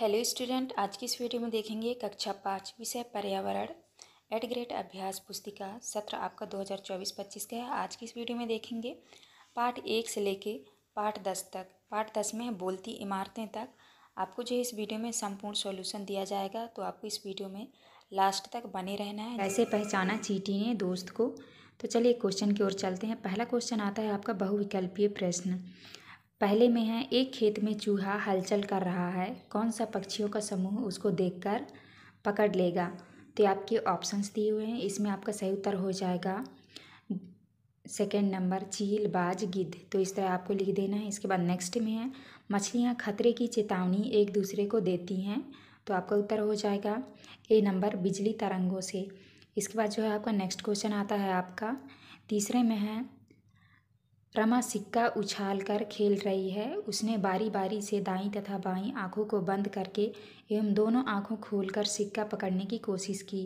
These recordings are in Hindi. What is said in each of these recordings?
हेलो स्टूडेंट आज की इस वीडियो में देखेंगे कक्षा पाँच विषय पर्यावरण एट ग्रेड अभ्यास पुस्तिका सत्र आपका 2024-25 का है आज की इस वीडियो में देखेंगे पार्ट एक से लेके पार्ट दस तक पार्ट दस में बोलती इमारतें तक आपको जो इस वीडियो में संपूर्ण सॉल्यूशन दिया जाएगा तो आपको इस वीडियो में लास्ट तक बने रहना है ऐसे पहचाना चीटी ने दोस्त को तो चलिए क्वेश्चन की ओर चलते हैं पहला क्वेश्चन आता है आपका बहुविकल्पीय प्रश्न पहले में है एक खेत में चूहा हलचल कर रहा है कौन सा पक्षियों का समूह उसको देखकर पकड़ लेगा तो आपके ऑप्शंस दिए हुए हैं इसमें आपका सही उत्तर हो जाएगा सेकेंड नंबर चील बाज गिद्ध तो इस तरह आपको लिख देना है इसके बाद नेक्स्ट में है मछलियाँ खतरे की चेतावनी एक दूसरे को देती हैं तो आपका उत्तर हो जाएगा ए नंबर बिजली तरंगों से इसके बाद जो है आपका नेक्स्ट क्वेश्चन आता है आपका तीसरे में है रमा सिक्का उछालकर खेल रही है उसने बारी बारी से दाईं तथा बाईं आंखों को बंद करके एवं दोनों आंखों खोलकर सिक्का पकड़ने की कोशिश की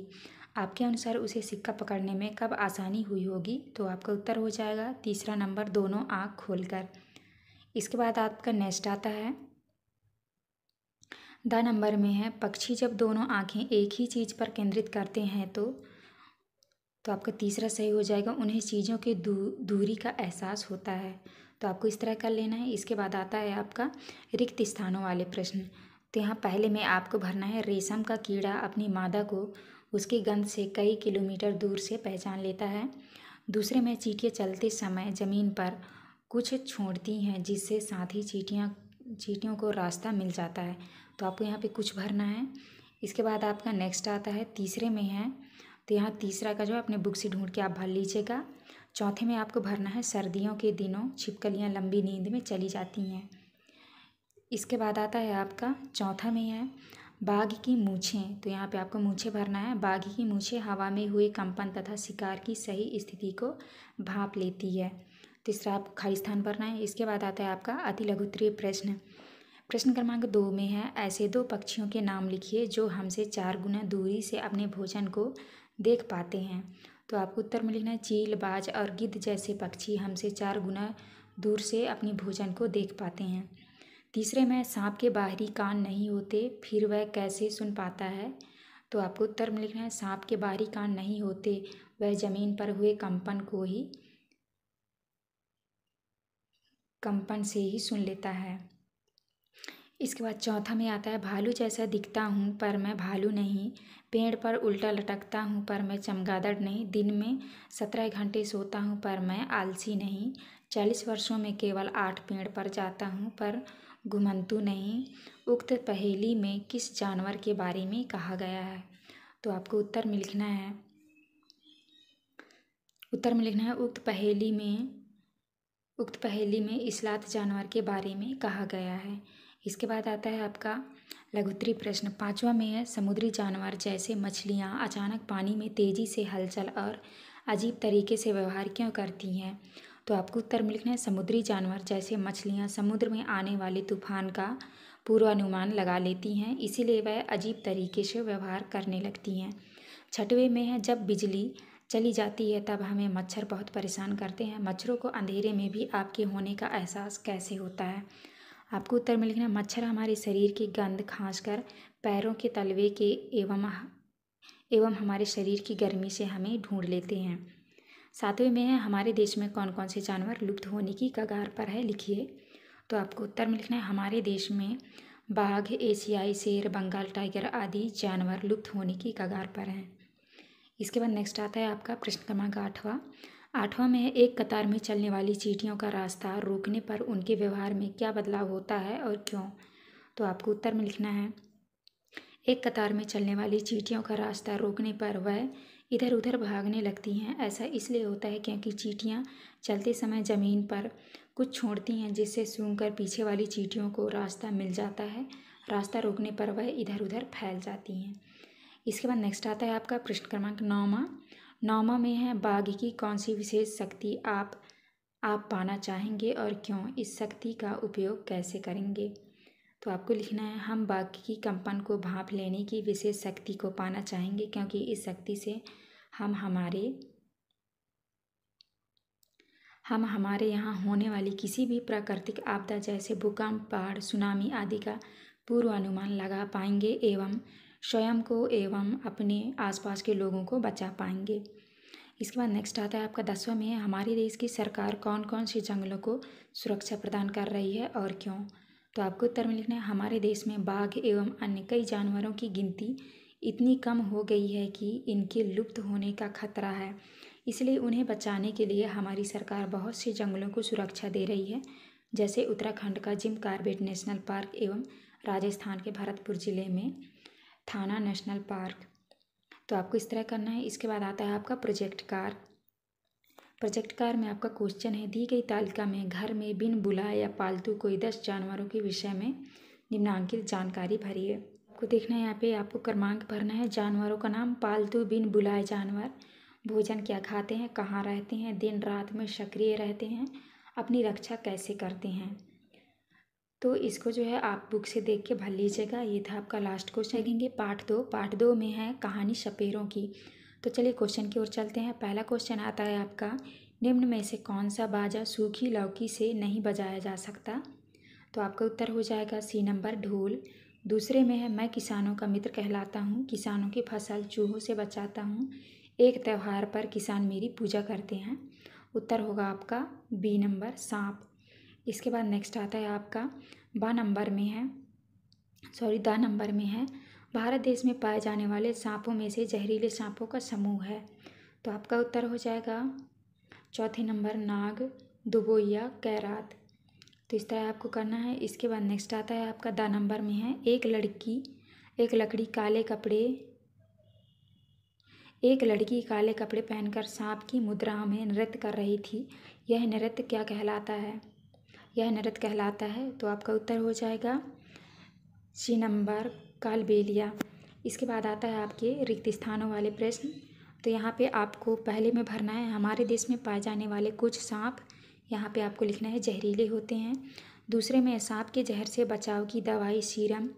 आपके अनुसार उसे सिक्का पकड़ने में कब आसानी हुई होगी तो आपका उत्तर हो जाएगा तीसरा नंबर दोनों आँख खोलकर इसके बाद आपका नेक्स्ट आता है द नंबर में है पक्षी जब दोनों आँखें एक ही चीज़ पर केंद्रित करते हैं तो तो आपका तीसरा सही हो जाएगा उन्हें चीज़ों के दू दूरी का एहसास होता है तो आपको इस तरह कर लेना है इसके बाद आता है आपका रिक्त स्थानों वाले प्रश्न तो यहाँ पहले में आपको भरना है रेशम का कीड़ा अपनी मादा को उसकी गंध से कई किलोमीटर दूर से पहचान लेता है दूसरे में चीटियाँ चलते समय ज़मीन पर कुछ छोड़ती हैं जिससे साथ ही चीटियाँ चीटियों को रास्ता मिल जाता है तो आपको यहाँ पे कुछ भरना है इसके बाद आपका नेक्स्ट आता है तीसरे में है तो यहाँ तीसरा का जो है अपने बुक से ढूंढ के आप भर लीजिएगा चौथे में आपको भरना है सर्दियों के दिनों छिपकलियाँ लंबी नींद में चली जाती हैं इसके बाद आता है आपका चौथा में है बाघ की मूछें तो यहाँ पे आपको मूछें भरना है बाघ की मूछें हवा में हुए कंपन तथा शिकार की सही स्थिति को भाप लेती है तीसरा आप खाई स्थान भरना है इसके बाद आता है आपका अति लघुतरीय प्रश्न प्रश्न क्रमांक दो में है ऐसे दो पक्षियों के नाम लिखिए जो हमसे चार गुना दूरी से अपने भोजन को देख पाते हैं तो आपको उत्तर में लिखना है चील बाज और गिद्ध जैसे पक्षी हमसे चार गुना दूर से अपने भोजन को देख पाते हैं तीसरे में सांप के बाहरी कान नहीं होते फिर वह कैसे सुन पाता है तो आपको उत्तर में लिखना है सांप के बाहरी कान नहीं होते वह जमीन पर हुए कंपन को ही कंपन से ही सुन लेता है इसके बाद चौथा में आता है भालू जैसा दिखता हूँ पर मैं भालू नहीं पेड़ पर उल्टा लटकता हूँ पर मैं चमगादड़ नहीं दिन में सत्रह घंटे सोता हूँ पर मैं आलसी नहीं चालीस वर्षों में केवल आठ पेड़ पर जाता हूँ पर घुमंतु नहीं उक्त पहेली में किस जानवर के बारे में कहा गया है तो आपको उत्तर में लिखना है उत्तर में लिखना है उक्त पहेली में उक्त पहेली में इस्लात जानवर के बारे में कहा गया है इसके बाद आता है आपका लघुत्तरी प्रश्न पाँचवा में है समुद्री जानवर जैसे मछलियाँ अचानक पानी में तेज़ी से हलचल और अजीब तरीके से व्यवहार क्यों करती हैं तो आपको उत्तर में लिखना है समुद्री जानवर जैसे मछलियाँ समुद्र में आने वाले तूफान का पूर्वानुमान लगा लेती हैं इसीलिए वह अजीब तरीके से व्यवहार करने लगती हैं छठवें में है जब बिजली चली जाती है तब हमें मच्छर बहुत परेशान करते हैं मच्छरों को अंधेरे में भी आपके होने का एहसास कैसे होता है आपको उत्तर में लिखना मच्छर हमारे शरीर की गंध कर पैरों के तलवे के एवं एवं हमारे शरीर की गर्मी से हमें ढूंढ लेते हैं सातवें में है हमारे देश में कौन कौन से जानवर लुप्त होने की कगार पर है लिखिए तो आपको उत्तर में लिखना है हमारे देश में बाघ एशियाई शेर बंगाल टाइगर आदि जानवर लुप्त होने की कगार पर हैं इसके बाद नेक्स्ट आता है आपका प्रश्न क्रमांक आठवां आठवां में एक कतार में चलने वाली चीटियों का रास्ता रोकने पर उनके व्यवहार में क्या बदलाव होता है और क्यों तो आपको उत्तर में लिखना है एक कतार में चलने वाली चीटियों का रास्ता रोकने पर वह इधर उधर भागने लगती हैं ऐसा इसलिए होता है क्योंकि चीटियाँ चलते समय ज़मीन पर कुछ छोड़ती हैं जिससे सूंघ कर पीछे वाली चींटियों को रास्ता मिल जाता है रास्ता रोकने पर वह इधर उधर फैल जाती हैं इसके बाद नेक्स्ट आता है आपका प्रश्न क्रमांक नौवा नौमा में है बाघ की कौन सी विशेष शक्ति आप आप पाना चाहेंगे और क्यों इस शक्ति का उपयोग कैसे करेंगे तो आपको लिखना है हम बाघ की कंपन को भाप लेने की विशेष शक्ति को पाना चाहेंगे क्योंकि इस शक्ति से हम हमारे हम हमारे यहाँ होने वाली किसी भी प्राकृतिक आपदा जैसे भूकंप बाढ़ सुनामी आदि का पूर्वानुमान लगा पाएंगे एवं स्वयं को एवं अपने आसपास के लोगों को बचा पाएंगे इसके बाद नेक्स्ट आता है आपका दसवां में हमारे देश की सरकार कौन कौन से जंगलों को सुरक्षा प्रदान कर रही है और क्यों तो आपको उत्तर में लिखना है हमारे देश में बाघ एवं अन्य कई जानवरों की गिनती इतनी कम हो गई है कि इनके लुप्त होने का खतरा है इसलिए उन्हें बचाने के लिए हमारी सरकार बहुत से जंगलों को सुरक्षा दे रही है जैसे उत्तराखंड का जिम कार्बेट नेशनल पार्क एवं राजस्थान के भरतपुर ज़िले में थाना नेशनल पार्क तो आपको इस तरह करना है इसके बाद आता है आपका प्रोजेक्ट कार प्रोजेक्ट कार में आपका क्वेश्चन है दी गई तालिका में घर में बिन बुलाए या पालतू कोई दस जानवरों के विषय में निम्नांकित जानकारी भरिए आपको देखना है यहाँ पे आपको क्रमांक भरना है जानवरों का नाम पालतू बिन बुलाए जानवर भोजन क्या खाते हैं कहाँ रहते हैं दिन रात में सक्रिय रहते हैं अपनी रक्षा कैसे करते हैं तो इसको जो है आप बुक से देख के भर लीजिएगा ये था आपका लास्ट क्वेश्चन देखेंगे पार्ट दो पार्ट दो में है कहानी शपेरों की तो चलिए क्वेश्चन की ओर चलते हैं पहला क्वेश्चन आता है आपका निम्न में से कौन सा बाजा सूखी लौकी से नहीं बजाया जा सकता तो आपका उत्तर हो जाएगा सी नंबर ढोल दूसरे में है मैं किसानों का मित्र कहलाता हूँ किसानों की फसल चूहों से बचाता हूँ एक त्यौहार पर किसान मेरी पूजा करते हैं उत्तर होगा आपका बी नंबर सांप इसके बाद नेक्स्ट आता है आपका बा नंबर में है सॉरी द नंबर में है भारत देश में पाए जाने वाले सांपों में से जहरीले सांपों का समूह है तो आपका उत्तर हो जाएगा चौथे नंबर नाग दुबोया कैरात तो इस तरह आपको करना है इसके बाद नेक्स्ट आता है आपका द नंबर में है एक लड़की एक लकड़ी काले कपड़े एक लड़की काले कपड़े पहनकर सांप की मुद्रा में नृत्य कर रही थी यह नृत्य क्या कहलाता है यह नृत्य कहलाता है तो आपका उत्तर हो जाएगा सी नंबर कालबेलिया इसके बाद आता है आपके रिक्त स्थानों वाले प्रश्न तो यहाँ पे आपको पहले में भरना है हमारे देश में पाए जाने वाले कुछ सांप यहाँ पे आपको लिखना है जहरीले होते हैं दूसरे में सांप के जहर से बचाव की दवाई सीरम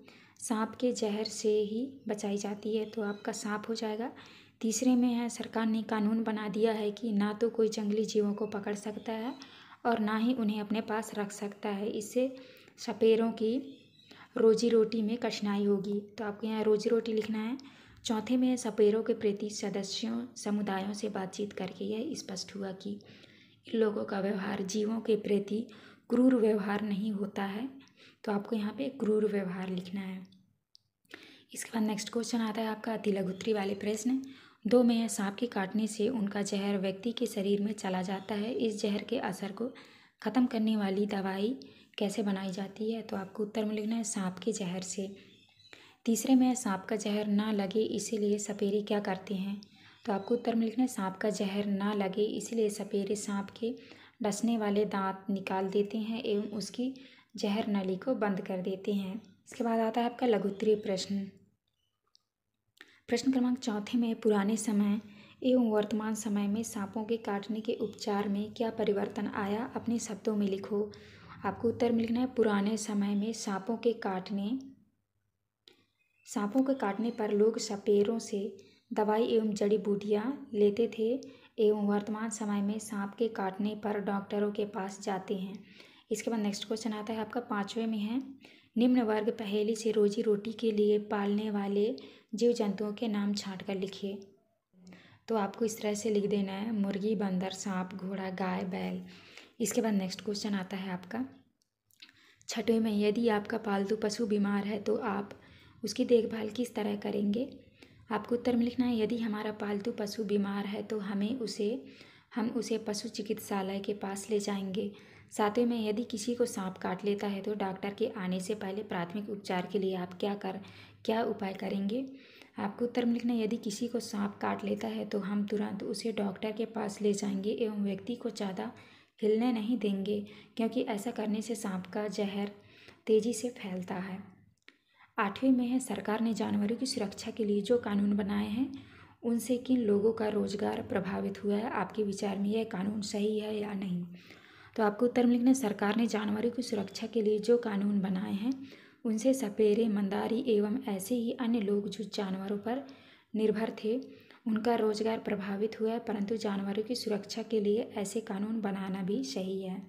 सांप के जहर से ही बचाई जाती है तो आपका सांप हो जाएगा तीसरे में है सरकार ने कानून बना दिया है कि ना तो कोई जंगली जीवों को पकड़ सकता है और ना ही उन्हें अपने पास रख सकता है इससे सपेरों की रोजी रोटी में कठिनाई होगी तो आपको यहाँ रोजी रोटी लिखना है चौथे में सपेरों के प्रति सदस्यों समुदायों से बातचीत करके यह स्पष्ट हुआ कि इन लोगों का व्यवहार जीवों के प्रति क्रूर व्यवहार नहीं होता है तो आपको यहाँ पे क्रूर व्यवहार लिखना है इसके बाद नेक्स्ट क्वेश्चन आता है आपका अति लघुत्री वाले प्रश्न दो में सांप के काटने से उनका जहर व्यक्ति के शरीर में चला जाता है इस जहर के असर को ख़त्म करने वाली दवाई कैसे बनाई जाती है तो आपको उत्तर में लिखना है सांप के जहर से तीसरे में सांप का जहर ना लगे इसीलिए सपेरे क्या करते हैं तो आपको उत्तर में लिखना है सांप का जहर ना लगे इसीलिए सपेरे सांप के डसने वाले दांत निकाल देते हैं एवं उसकी जहर नली को बंद कर देते हैं इसके बाद आता है आपका लघुत्तरीय प्रश्न प्रश्न क्रमांक चौथे में पुराने समय एवं वर्तमान समय में सांपों के काटने के उपचार में क्या परिवर्तन आया अपने शब्दों में लिखो आपको उत्तर में लिखना है पुराने समय में सांपों के काटने सांपों के काटने पर लोग सपेरों से दवाई एवं जड़ी बूटियाँ लेते थे एवं वर्तमान समय में सांप के काटने पर डॉक्टरों के पास जाते हैं इसके बाद नेक्स्ट क्वेश्चन आता है आपका पाँचवें में है निम्न वर्ग पहेली से रोजी रोटी के लिए पालने वाले जीव जंतुओं के नाम छाँट कर लिखिए तो आपको इस तरह से लिख देना है मुर्गी बंदर सांप घोड़ा गाय बैल इसके बाद नेक्स्ट क्वेश्चन आता है आपका छठवें में यदि आपका पालतू पशु बीमार है तो आप उसकी देखभाल किस तरह करेंगे आपको उत्तर में लिखना है यदि हमारा पालतू पशु बीमार है तो हमें उसे हम उसे पशु चिकित्सालय के पास ले जाएंगे साथ में यदि किसी को सांप काट लेता है तो डॉक्टर के आने से पहले प्राथमिक उपचार के लिए आप क्या कर क्या उपाय करेंगे आपको उत्तर में लिखना यदि किसी को सांप काट लेता है तो हम तुरंत उसे डॉक्टर के पास ले जाएंगे एवं व्यक्ति को ज़्यादा हिलने नहीं देंगे क्योंकि ऐसा करने से सांप का जहर तेज़ी से फैलता है आठवीं में है सरकार ने जानवरों की सुरक्षा के लिए जो कानून बनाए हैं उनसे किन लोगों का रोजगार प्रभावित हुआ है आपके विचार में यह कानून सही है या नहीं तो आपको उत्तर में लिखना है सरकार ने जानवरों की सुरक्षा के लिए जो कानून बनाए हैं उनसे सपेरे मंदारी एवं ऐसे ही अन्य लोग जो जानवरों पर निर्भर थे उनका रोजगार प्रभावित हुआ है परंतु जानवरों की सुरक्षा के लिए ऐसे कानून बनाना भी सही है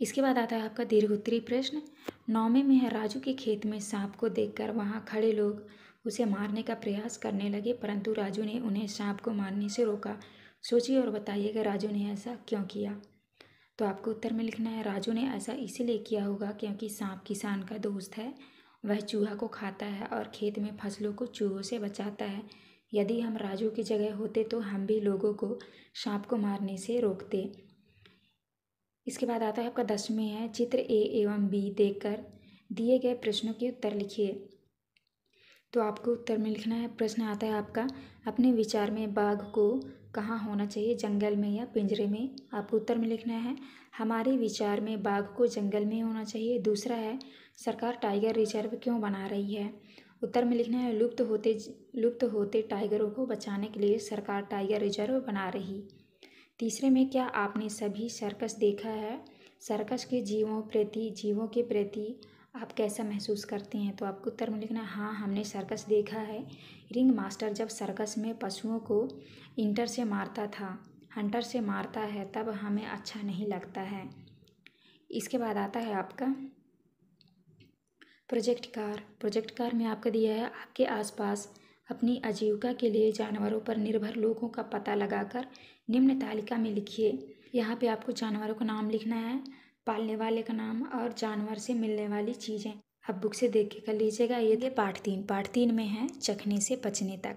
इसके बाद आता है आपका दीर्घ उत्तरी प्रश्न नौमे में है राजू के खेत में सांप को देखकर वहाँ खड़े लोग उसे मारने का प्रयास करने लगे परंतु राजू ने उन्हें सांप को मारने से रोका सोचिए और बताइए कि राजू ने ऐसा क्यों किया तो आपको उत्तर में लिखना है राजू ने ऐसा इसीलिए किया होगा क्योंकि सांप किसान का दोस्त है वह चूहा को खाता है और खेत में फसलों को चूहों से बचाता है यदि हम राजू की जगह होते तो हम भी लोगों को सांप को मारने से रोकते इसके बाद आता है आपका दसवें है चित्र ए एवं बी देखकर दिए गए प्रश्नों के उत्तर लिखिए तो आपको उत्तर में लिखना है प्रश्न आता है आपका अपने विचार में बाघ को कहाँ होना चाहिए जंगल में या पिंजरे में आपको उत्तर में लिखना है हमारे विचार में बाघ को जंगल में होना चाहिए दूसरा है सरकार टाइगर रिजर्व क्यों बना रही है उत्तर में लिखना है लुप्त होते लुप्त होते टाइगरों को बचाने के लिए सरकार टाइगर रिजर्व बना रही तीसरे में क्या आपने सभी सर्कस देखा है सर्कस के जीवों प्रति जीवों के प्रति आप कैसा महसूस करते हैं तो आपको उत्तर में लिखना है हाँ हमने सर्कस देखा है रिंग मास्टर जब सर्कस में पशुओं को इंटर से मारता था हंटर से मारता है तब हमें अच्छा नहीं लगता है इसके बाद आता है आपका प्रोजेक्ट कार प्रोजेक्ट कार में आपका दिया है आपके आसपास अपनी आजीविका के लिए जानवरों पर निर्भर लोगों का पता लगाकर निम्न तालिका में लिखिए यहाँ पे आपको जानवरों का नाम लिखना है पालने वाले का नाम और जानवर से मिलने वाली चीज़ें आप बुक से देख के कर लीजिएगा ये पार्ट तीन पार्ट तीन में है चखने से पचने तक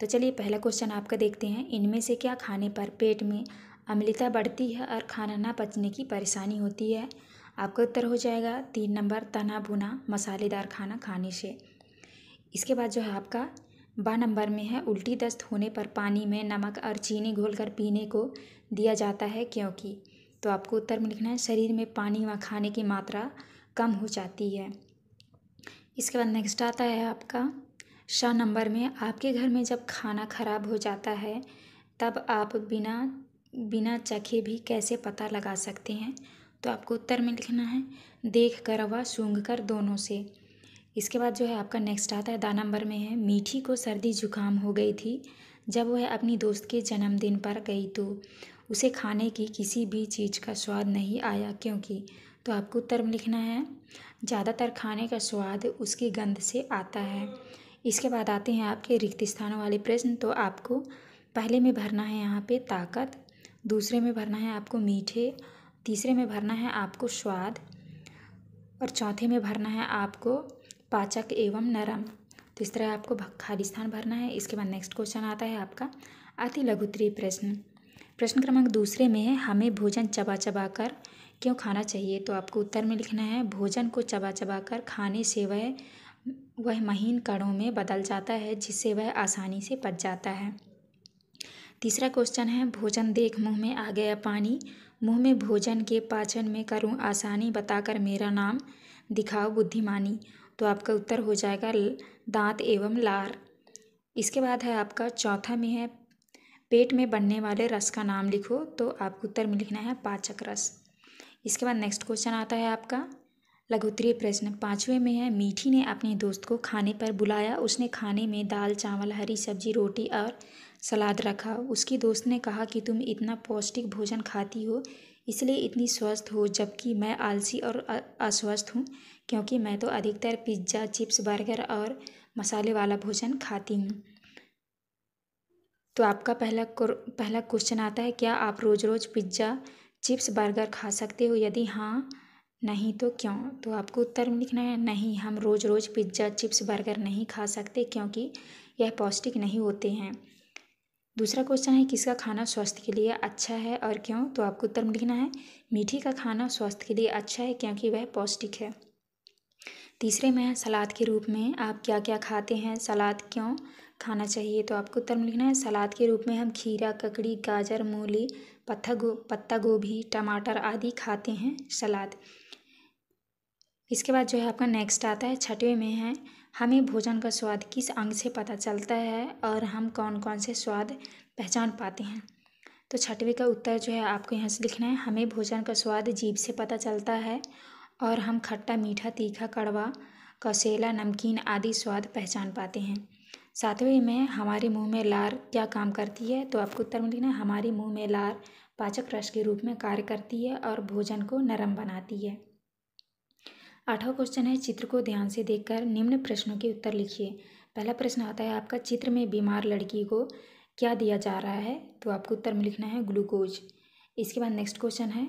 तो चलिए पहला क्वेश्चन आपका देखते हैं इनमें से क्या खाने पर पेट में अम्लता बढ़ती है और खाना ना पचने की परेशानी होती है आपका उत्तर हो जाएगा तीन नंबर तना भुना मसालेदार खाना खाने से इसके बाद जो है आपका ब नंबर में है उल्टी दस्त होने पर पानी में नमक और चीनी घोलकर पीने को दिया जाता है क्योंकि तो आपको उत्तर में लिखना है शरीर में पानी व खाने की मात्रा कम हो जाती है इसके बाद नेक्स्ट आता है आपका श नंबर में आपके घर में जब खाना खराब हो जाता है तब आप बिना बिना चखे भी कैसे पता लगा सकते हैं तो आपको उत्तर में लिखना है देख कर व सूंघ कर दोनों से इसके बाद जो है आपका नेक्स्ट आता है दा नंबर में है मीठी को सर्दी जुकाम हो गई थी जब वह अपनी दोस्त के जन्मदिन पर गई तो उसे खाने की किसी भी चीज़ का स्वाद नहीं आया क्योंकि तो आपको उत्तर में लिखना है ज़्यादातर खाने का स्वाद उसकी गंध से आता है इसके बाद आते हैं आपके रिक्त स्थानों वाले प्रश्न तो आपको पहले में भरना है यहाँ पे ताकत दूसरे में भरना है आपको मीठे तीसरे में भरना है आपको स्वाद और चौथे में भरना है आपको पाचक एवं नरम तो इस तरह आपको खाली स्थान भरना है इसके बाद नेक्स्ट क्वेश्चन आता है आपका अति लघुतरी प्रश्न प्रश्न क्रमांक दूसरे में है हमें भोजन चबा चबा कर क्यों खाना चाहिए तो आपको उत्तर में लिखना है भोजन को चबा चबा कर खाने से वह वह महीन कणों में बदल जाता है जिससे वह आसानी से पच जाता है तीसरा क्वेश्चन है भोजन देख मुंह में आ गया पानी मुंह में भोजन के पाचन में करूं आसानी बताकर मेरा नाम दिखाओ बुद्धिमानी तो आपका उत्तर हो जाएगा दांत एवं लार इसके बाद है आपका चौथा में है पेट में बनने वाले रस का नाम लिखो तो आपको उत्तर में लिखना है पाचक रस इसके बाद नेक्स्ट क्वेश्चन आता है आपका लघु प्रश्न पाँचवें में है मीठी ने अपने दोस्त को खाने पर बुलाया उसने खाने में दाल चावल हरी सब्जी रोटी और सलाद रखा उसकी दोस्त ने कहा कि तुम इतना पौष्टिक भोजन खाती हो इसलिए इतनी स्वस्थ हो जबकि मैं आलसी और अस्वस्थ हूँ क्योंकि मैं तो अधिकतर पिज्ज़ा चिप्स बर्गर और मसाले वाला भोजन खाती हूँ तो आपका पहला पहला क्वेश्चन आता है क्या आप रोज़ रोज़ पिज्ज़ा चिप्स बर्गर खा सकते हो यदि हाँ नहीं तो क्यों तो आपको उत्तर में लिखना है नहीं हम रोज़ रोज़ पिज्जा चिप्स बर्गर नहीं खा सकते क्योंकि यह पौष्टिक नहीं होते हैं दूसरा क्वेश्चन है किसका खाना स्वास्थ्य के लिए अच्छा है और क्यों तो आपको उत्तर में लिखना है मीठी का खाना स्वास्थ्य के लिए अच्छा है क्योंकि वह पौष्टिक है तीसरे में है सलाद के रूप में आप क्या क्या खाते हैं सलाद क्यों खाना चाहिए तो आपको उत्तर में लिखना है सलाद के रूप में हम खीरा ककड़ी गाजर मूली पत्ता गो पत्ता गोभी टमाटर आदि खाते हैं सलाद इसके बाद जो है आपका नेक्स्ट आता है छठवें में है हमें भोजन का स्वाद किस अंग से पता चलता है और हम कौन कौन से स्वाद पहचान पाते हैं तो छठवें का उत्तर जो है आपको यहाँ से लिखना है हमें भोजन का स्वाद जीभ से पता चलता है और हम खट्टा मीठा तीखा कड़वा कौसेला नमकीन आदि स्वाद पहचान पाते हैं सातवें में हमारे मुँह में लार क्या काम करती है तो आपको उत्तर में लिखना है हमारे मुँह में लार पाचक रस के रूप में कार्य करती है और भोजन को नरम बनाती है आठवां क्वेश्चन है चित्र को ध्यान से देखकर निम्न प्रश्नों के उत्तर लिखिए पहला प्रश्न आता है आपका चित्र में बीमार लड़की को क्या दिया जा रहा है तो आपको उत्तर में लिखना है ग्लूकोज इसके बाद नेक्स्ट क्वेश्चन है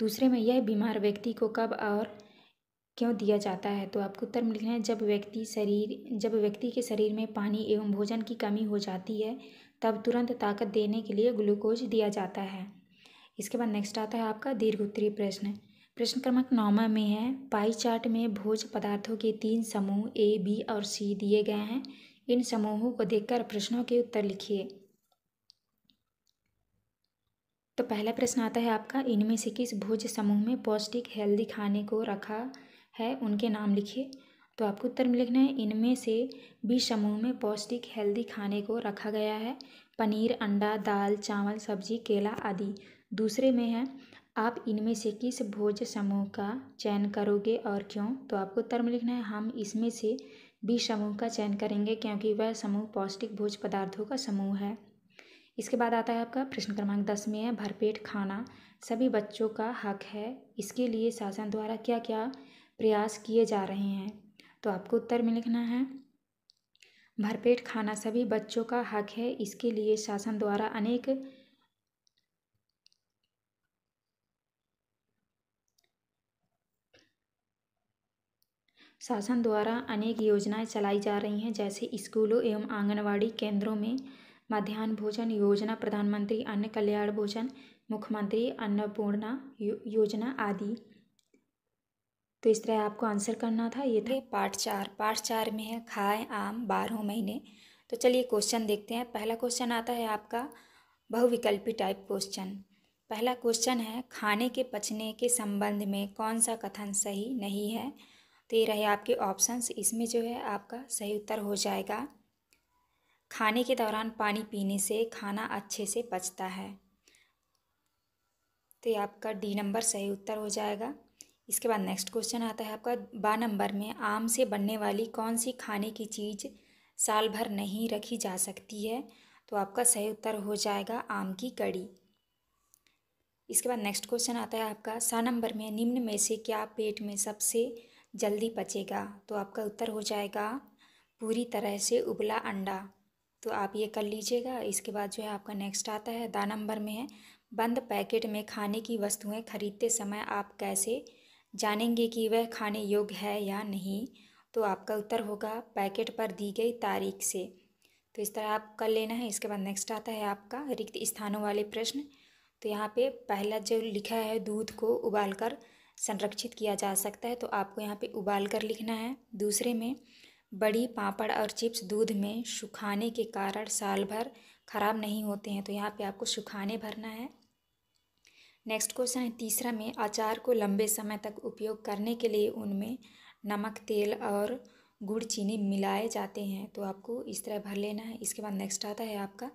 दूसरे में यह बीमार व्यक्ति को कब और क्यों दिया जाता है तो आपको उत्तर में लिखना है जब व्यक्ति शरीर जब व्यक्ति के शरीर में पानी एवं भोजन की कमी हो जाती है तब तुरंत ताकत देने के लिए ग्लूकोज दिया जाता है इसके बाद नेक्स्ट आता है आपका दीर्घ उत्तरीय प्रश्न प्रश्न क्रमांक नौवा में है पाई चार्ट में भोज पदार्थों के तीन समूह ए बी और सी दिए गए हैं इन समूहों को देखकर प्रश्नों के उत्तर लिखिए तो पहला प्रश्न आता है आपका इनमें से किस भोज समूह में पौष्टिक हेल्दी खाने को रखा है उनके नाम लिखिए तो आपको उत्तर में लिखना है इनमें से बी समूह में पौष्टिक हेल्दी खाने को रखा गया है पनीर अंडा दाल चावल सब्जी केला आदि दूसरे में है आप इनमें से किस भोज समूह का चयन करोगे और क्यों तो आपको उत्तर में लिखना है हम इसमें से बी समूह का चयन करेंगे क्योंकि वह समूह पौष्टिक भोज पदार्थों का समूह है इसके बाद आता है आपका प्रश्न क्रमांक दस में है भरपेट खाना सभी बच्चों का हक है इसके लिए शासन द्वारा क्या क्या प्रयास किए जा रहे हैं तो आपको उत्तर में लिखना है भरपेट खाना सभी बच्चों का हक है इसके लिए शासन द्वारा अनेक शासन द्वारा अनेक योजनाएं चलाई जा रही हैं जैसे स्कूलों एवं आंगनवाड़ी केंद्रों में मध्यान्ह भोजन योजना प्रधानमंत्री अन्न कल्याण भोजन मुख्यमंत्री अन्नपूर्णा यो, योजना आदि तो इस तरह आपको आंसर करना था ये था पार्ट चार पार्ट चार में है खाए आम बारहों महीने तो चलिए क्वेश्चन देखते हैं पहला क्वेश्चन आता है आपका बहुविकल्पी टाइप क्वेश्चन पहला क्वेश्चन है खाने के पचने के संबंध में कौन सा कथन सही नहीं है तो ये रहे आपके ऑप्शंस इसमें जो है आपका सही उत्तर हो जाएगा खाने के दौरान पानी पीने से खाना अच्छे से पचता है तो ये आपका डी नंबर सही उत्तर हो जाएगा इसके बाद नेक्स्ट क्वेश्चन आता है आपका बा नंबर में आम से बनने वाली कौन सी खाने की चीज़ साल भर नहीं रखी जा सकती है तो आपका सही उत्तर हो जाएगा आम की कड़ी इसके बाद नेक्स्ट क्वेश्चन आता है आपका सा नंबर में निम्न में से क्या पेट में सबसे जल्दी पचेगा तो आपका उत्तर हो जाएगा पूरी तरह से उबला अंडा तो आप ये कर लीजिएगा इसके बाद जो है आपका नेक्स्ट आता है दा नंबर में है बंद पैकेट में खाने की वस्तुएं खरीदते समय आप कैसे जानेंगे कि वह खाने योग्य है या नहीं तो आपका उत्तर होगा पैकेट पर दी गई तारीख से तो इस तरह आप कर लेना है इसके बाद नेक्स्ट आता है आपका रिक्त स्थानों वाले प्रश्न तो यहाँ पे पहला जो लिखा है दूध को उबालकर संरक्षित किया जा सकता है तो आपको यहाँ पे उबाल कर लिखना है दूसरे में बड़ी पापड़ और चिप्स दूध में सुखाने के कारण साल भर खराब नहीं होते हैं तो यहाँ पे आपको सुखाने भरना है नेक्स्ट क्वेश्चन है तीसरा में अचार को लंबे समय तक उपयोग करने के लिए उनमें नमक तेल और गुड़ चीनी मिलाए जाते हैं तो आपको इस तरह भर लेना है इसके बाद नेक्स्ट आता है आपका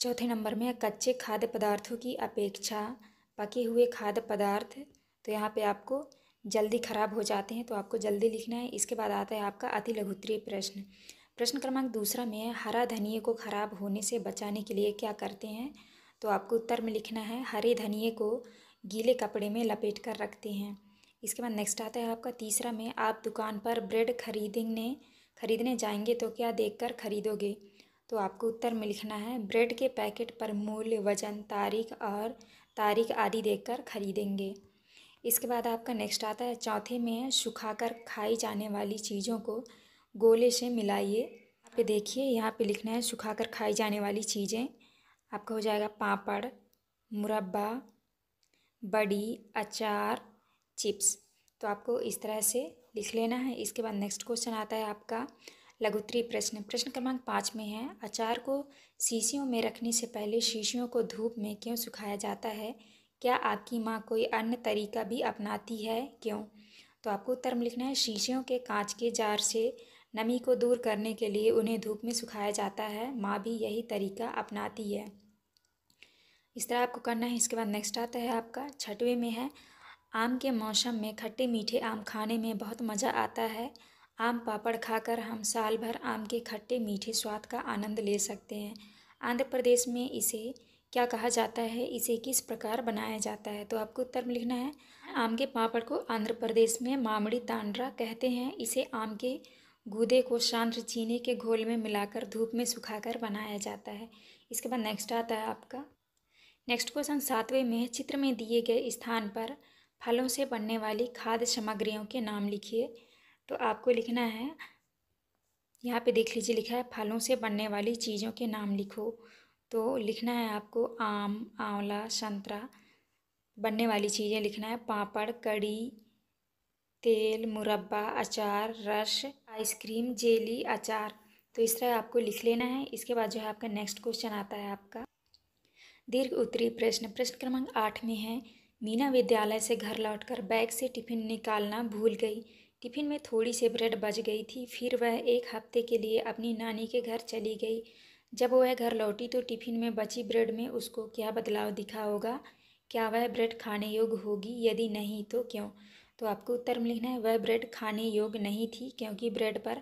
चौथे नंबर में कच्चे खाद्य पदार्थों की अपेक्षा पके हुए खाद्य पदार्थ तो यहाँ पे आपको जल्दी खराब हो जाते हैं तो आपको जल्दी लिखना है इसके बाद आता है आपका अति लघुतरीय प्रश्न प्रश्न क्रमांक दूसरा में हरा धनिए को खराब होने से बचाने के लिए क्या करते हैं तो आपको उत्तर में लिखना है हरे धनिए को गीले कपड़े में लपेट कर रखते हैं इसके बाद नेक्स्ट आता है आपका तीसरा में आप दुकान पर ब्रेड खरीदने खरीदने जाएंगे तो क्या देखकर खरीदोगे तो आपको उत्तर में लिखना है ब्रेड के पैकेट पर मूल्य वजन तारीख और तारीख आदि देखकर खरीदेंगे इसके बाद आपका नेक्स्ट आता है चौथे में सुखाकर खाई जाने वाली चीज़ों को गोले से मिलाइए पे देखिए यहाँ पे लिखना है सुखाकर खाई जाने वाली चीज़ें आपका हो जाएगा पापड़ मुरब्बा बड़ी अचार चिप्स तो आपको इस तरह से लिख लेना है इसके बाद नेक्स्ट क्वेश्चन आता है आपका लघुत्री प्रश्न प्रश्न क्रमांक पाँच में है अचार को शीशियों में रखने से पहले शीशियों को धूप में क्यों सुखाया जाता है क्या आपकी माँ कोई अन्य तरीका भी अपनाती है क्यों तो आपको उत्तर में लिखना है शीशियों के कांच के जार से नमी को दूर करने के लिए उन्हें धूप में सुखाया जाता है माँ भी यही तरीका अपनाती है इस तरह आपको करना है इसके बाद नेक्स्ट आता है आपका छठवें में है आम के मौसम में खट्टे मीठे आम खाने में बहुत मज़ा आता है आम पापड़ खाकर हम साल भर आम के खट्टे मीठे स्वाद का आनंद ले सकते हैं आंध्र प्रदेश में इसे क्या कहा जाता है इसे किस प्रकार बनाया जाता है तो आपको उत्तर में लिखना है आम के पापड़ को आंध्र प्रदेश में मामड़ी तांड्रा कहते हैं इसे आम के गूदे को शांत चीनी के घोल में मिलाकर धूप में सुखाकर बनाया जाता है इसके बाद नेक्स्ट आता है आपका नेक्स्ट क्वेश्चन सातवें में चित्र में दिए गए स्थान पर फलों से बनने वाली खाद्य सामग्रियों के नाम लिखिए तो आपको लिखना है यहाँ पे देख लीजिए लिखा है फलों से बनने वाली चीज़ों के नाम लिखो तो लिखना है आपको आम आंवला संतरा बनने वाली चीज़ें लिखना है पापड़ कड़ी तेल मुरब्बा अचार रस आइसक्रीम जेली अचार तो इस तरह आपको लिख लेना है इसके बाद जो है आपका नेक्स्ट क्वेश्चन आता है आपका दीर्घ उत्तरी प्रश्न प्रश्न क्रमांक आठ में है मीना विद्यालय से घर लौटकर बैग से टिफिन निकालना भूल गई टिफिन में थोड़ी सी ब्रेड बच गई थी फिर वह एक हफ्ते के लिए अपनी नानी के घर चली गई जब वह घर लौटी तो टिफिन में बची ब्रेड में उसको क्या बदलाव दिखा होगा क्या वह ब्रेड खाने योग्य होगी यदि नहीं तो क्यों तो आपको उत्तर में लिखना है वह ब्रेड खाने योग्य नहीं थी क्योंकि ब्रेड पर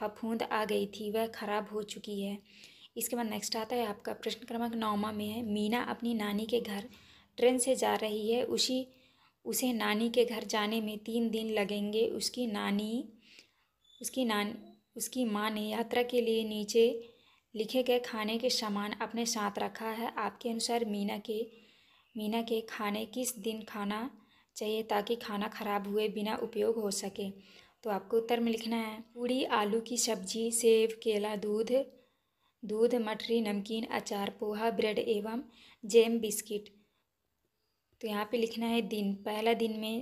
फफूंद आ गई थी वह खराब हो चुकी है इसके बाद नेक्स्ट आता है आपका प्रश्न क्रमांक नौमा में है मीना अपनी नानी के घर ट्रेन से जा रही है उसी उसे नानी के घर जाने में तीन दिन लगेंगे उसकी नानी उसकी नान उसकी माँ ने यात्रा के लिए नीचे लिखे गए खाने के सामान अपने साथ रखा है आपके अनुसार मीना के मीना के खाने किस दिन खाना चाहिए ताकि खाना ख़राब हुए बिना उपयोग हो सके तो आपको उत्तर में लिखना है पूड़ी आलू की सब्जी सेब केला दूध दूध मठरी नमकीन अचार पोहा ब्रेड एवं जैम बिस्किट तो यहाँ पे लिखना है दिन पहला दिन में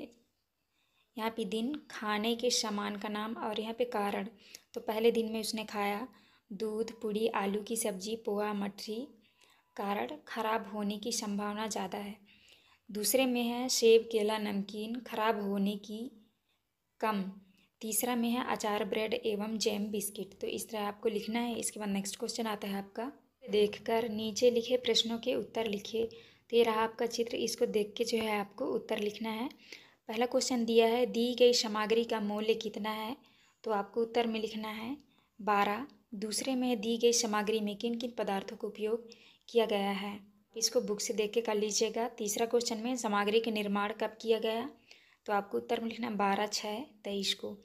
यहाँ पे दिन खाने के सामान का नाम और यहाँ पे कारण तो पहले दिन में उसने खाया दूध पूड़ी आलू की सब्जी पोहा मठरी कारण खराब होने की संभावना ज़्यादा है दूसरे में है सेब केला नमकीन खराब होने की कम तीसरा में है अचार ब्रेड एवं जैम बिस्किट तो इस तरह आपको लिखना है इसके बाद नेक्स्ट क्वेश्चन आता है आपका देखकर नीचे लिखे प्रश्नों के उत्तर लिखिए तो ये रहा आपका चित्र इसको देख के जो है आपको उत्तर लिखना है पहला क्वेश्चन दिया है दी गई सामग्री का मूल्य कितना है तो आपको उत्तर में लिखना है बारह दूसरे में दी गई सामग्री में किन किन पदार्थों का उपयोग किया गया है इसको बुक से देख के कर लीजिएगा तीसरा क्वेश्चन में सामग्री के निर्माण कब किया गया तो आपको उत्तर में लिखना बारह छः तेईस को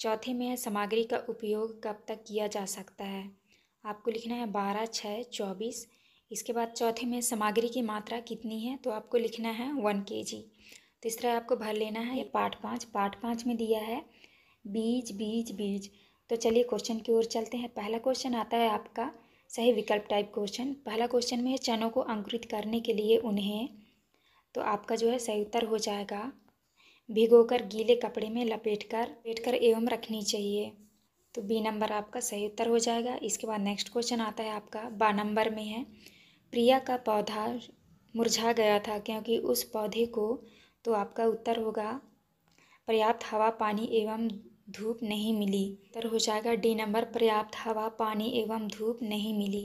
चौथे में है सामग्री का उपयोग कब तक किया जा सकता है आपको लिखना है बारह छः चौबीस इसके बाद चौथे में सामग्री की मात्रा कितनी है तो आपको लिखना है वन के जी तीसरा तो आपको भर लेना है ये पार्ट पाँच पार्ट पाँच में दिया है बीज बीज बीज तो चलिए क्वेश्चन की ओर चलते हैं पहला क्वेश्चन आता है आपका सही विकल्प टाइप क्वेश्चन पहला क्वेश्चन में है चनों को अंकुरित करने के लिए उन्हें तो आपका जो है सही उत्तर हो जाएगा भिगोकर गीले कपड़े में लपेट कर कर एवं रखनी चाहिए तो बी नंबर आपका सही उत्तर हो जाएगा इसके बाद नेक्स्ट क्वेश्चन आता है आपका बा नंबर में है प्रिया का पौधा मुरझा गया था क्योंकि उस पौधे को तो आपका उत्तर होगा पर्याप्त हवा पानी एवं धूप नहीं मिली हो जाएगा डी नंबर पर्याप्त हवा पानी एवं धूप नहीं मिली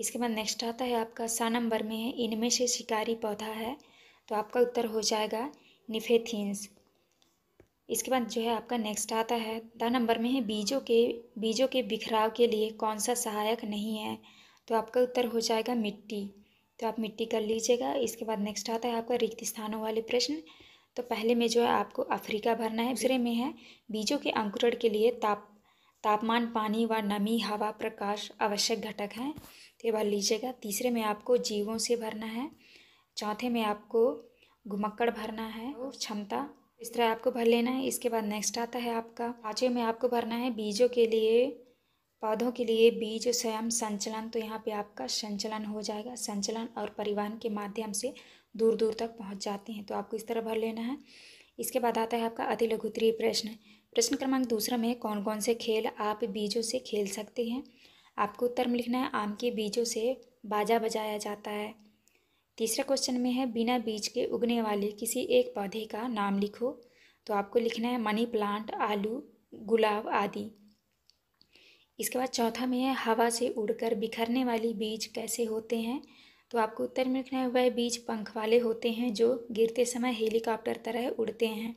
इसके बाद नेक्स्ट आता है आपका सा नंबर में है इनमें से शिकारी पौधा है तो आपका उत्तर हो जाएगा निफेथिन्स इसके बाद जो है आपका नेक्स्ट आता है द नंबर में है बीजों के बीजों के बिखराव के लिए कौन सा सहायक नहीं है तो आपका उत्तर हो जाएगा मिट्टी तो आप मिट्टी कर लीजिएगा इसके बाद नेक्स्ट आता है आपका रिक्त स्थानों वाले प्रश्न तो पहले में जो है आपको अफ्रीका भरना है दूसरे में है बीजों के अंकुरण के लिए ताप तापमान पानी व नमी हवा प्रकाश आवश्यक घटक हैं तो ये भर लीजिएगा तीसरे में आपको जीवों से भरना है चौथे में आपको घुमक्कड़ भरना है और क्षमता इस तरह आपको भर लेना है इसके बाद नेक्स्ट आता है आपका पाँचवें में आपको भरना है बीजों के लिए पौधों के लिए बीज स्वयं संचलन तो यहाँ पे आपका संचलन हो जाएगा संचलन और परिवहन के माध्यम से दूर दूर तक पहुँच जाती हैं तो आपको इस तरह भर लेना है इसके बाद आता है आपका अति लघुतरीय प्रश्न प्रश्न क्रमांक दूसरा में कौन कौन से खेल आप बीजों से खेल सकते हैं आपको उत्तर में लिखना है आम के बीजों से बाजा बजाया जाता है तीसरे क्वेश्चन में है बिना बीज के उगने वाले किसी एक पौधे का नाम लिखो तो आपको लिखना है मनी प्लांट आलू गुलाब आदि इसके बाद चौथा में है हवा से उड़कर बिखरने वाली बीज कैसे होते हैं तो आपको उत्तर में लिखना है वह बीज पंख वाले होते हैं जो गिरते समय हेलीकॉप्टर तरह उड़ते हैं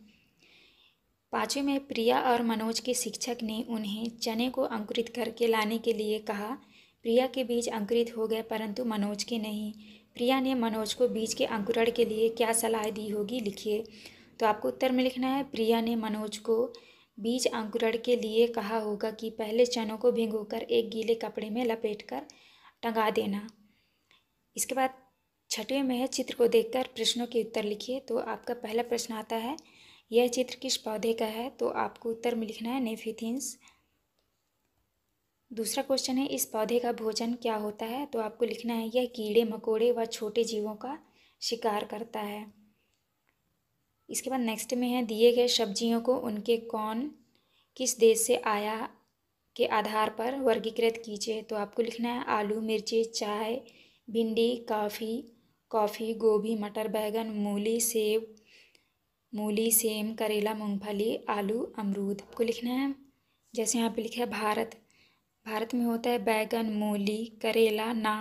पाँचवें में प्रिया और मनोज के शिक्षक ने उन्हें चने को अंकुरित करके लाने के लिए कहा प्रिया के बीज अंकुरित हो गए परंतु मनोज के नहीं प्रिया ने मनोज को बीज के अंकुरण के लिए क्या सलाह दी होगी लिखिए तो आपको उत्तर में लिखना है प्रिया ने मनोज को बीज अंकुरण के लिए कहा होगा कि पहले चनों को भिंगोकर एक गीले कपड़े में लपेट कर टंगा देना इसके बाद छठवें में है चित्र को देखकर प्रश्नों के उत्तर लिखिए तो आपका पहला प्रश्न आता है यह चित्र किस पौधे का है तो आपको उत्तर में लिखना है नेफिथिन्स दूसरा क्वेश्चन है इस पौधे का भोजन क्या होता है तो आपको लिखना है यह कीड़े मकोड़े व छोटे जीवों का शिकार करता है इसके बाद नेक्स्ट में है दिए गए सब्जियों को उनके कौन किस देश से आया के आधार पर वर्गीकृत कीजिए तो आपको लिखना है आलू मिर्ची चाय भिंडी काफ़ी कॉफ़ी गोभी मटर बैंगन मूली सेब मूली सेम करेला मूंगफली आलू अमरूद आपको लिखना है जैसे यहाँ पे लिखा है भारत भारत में होता है बैगन मूली करेला ना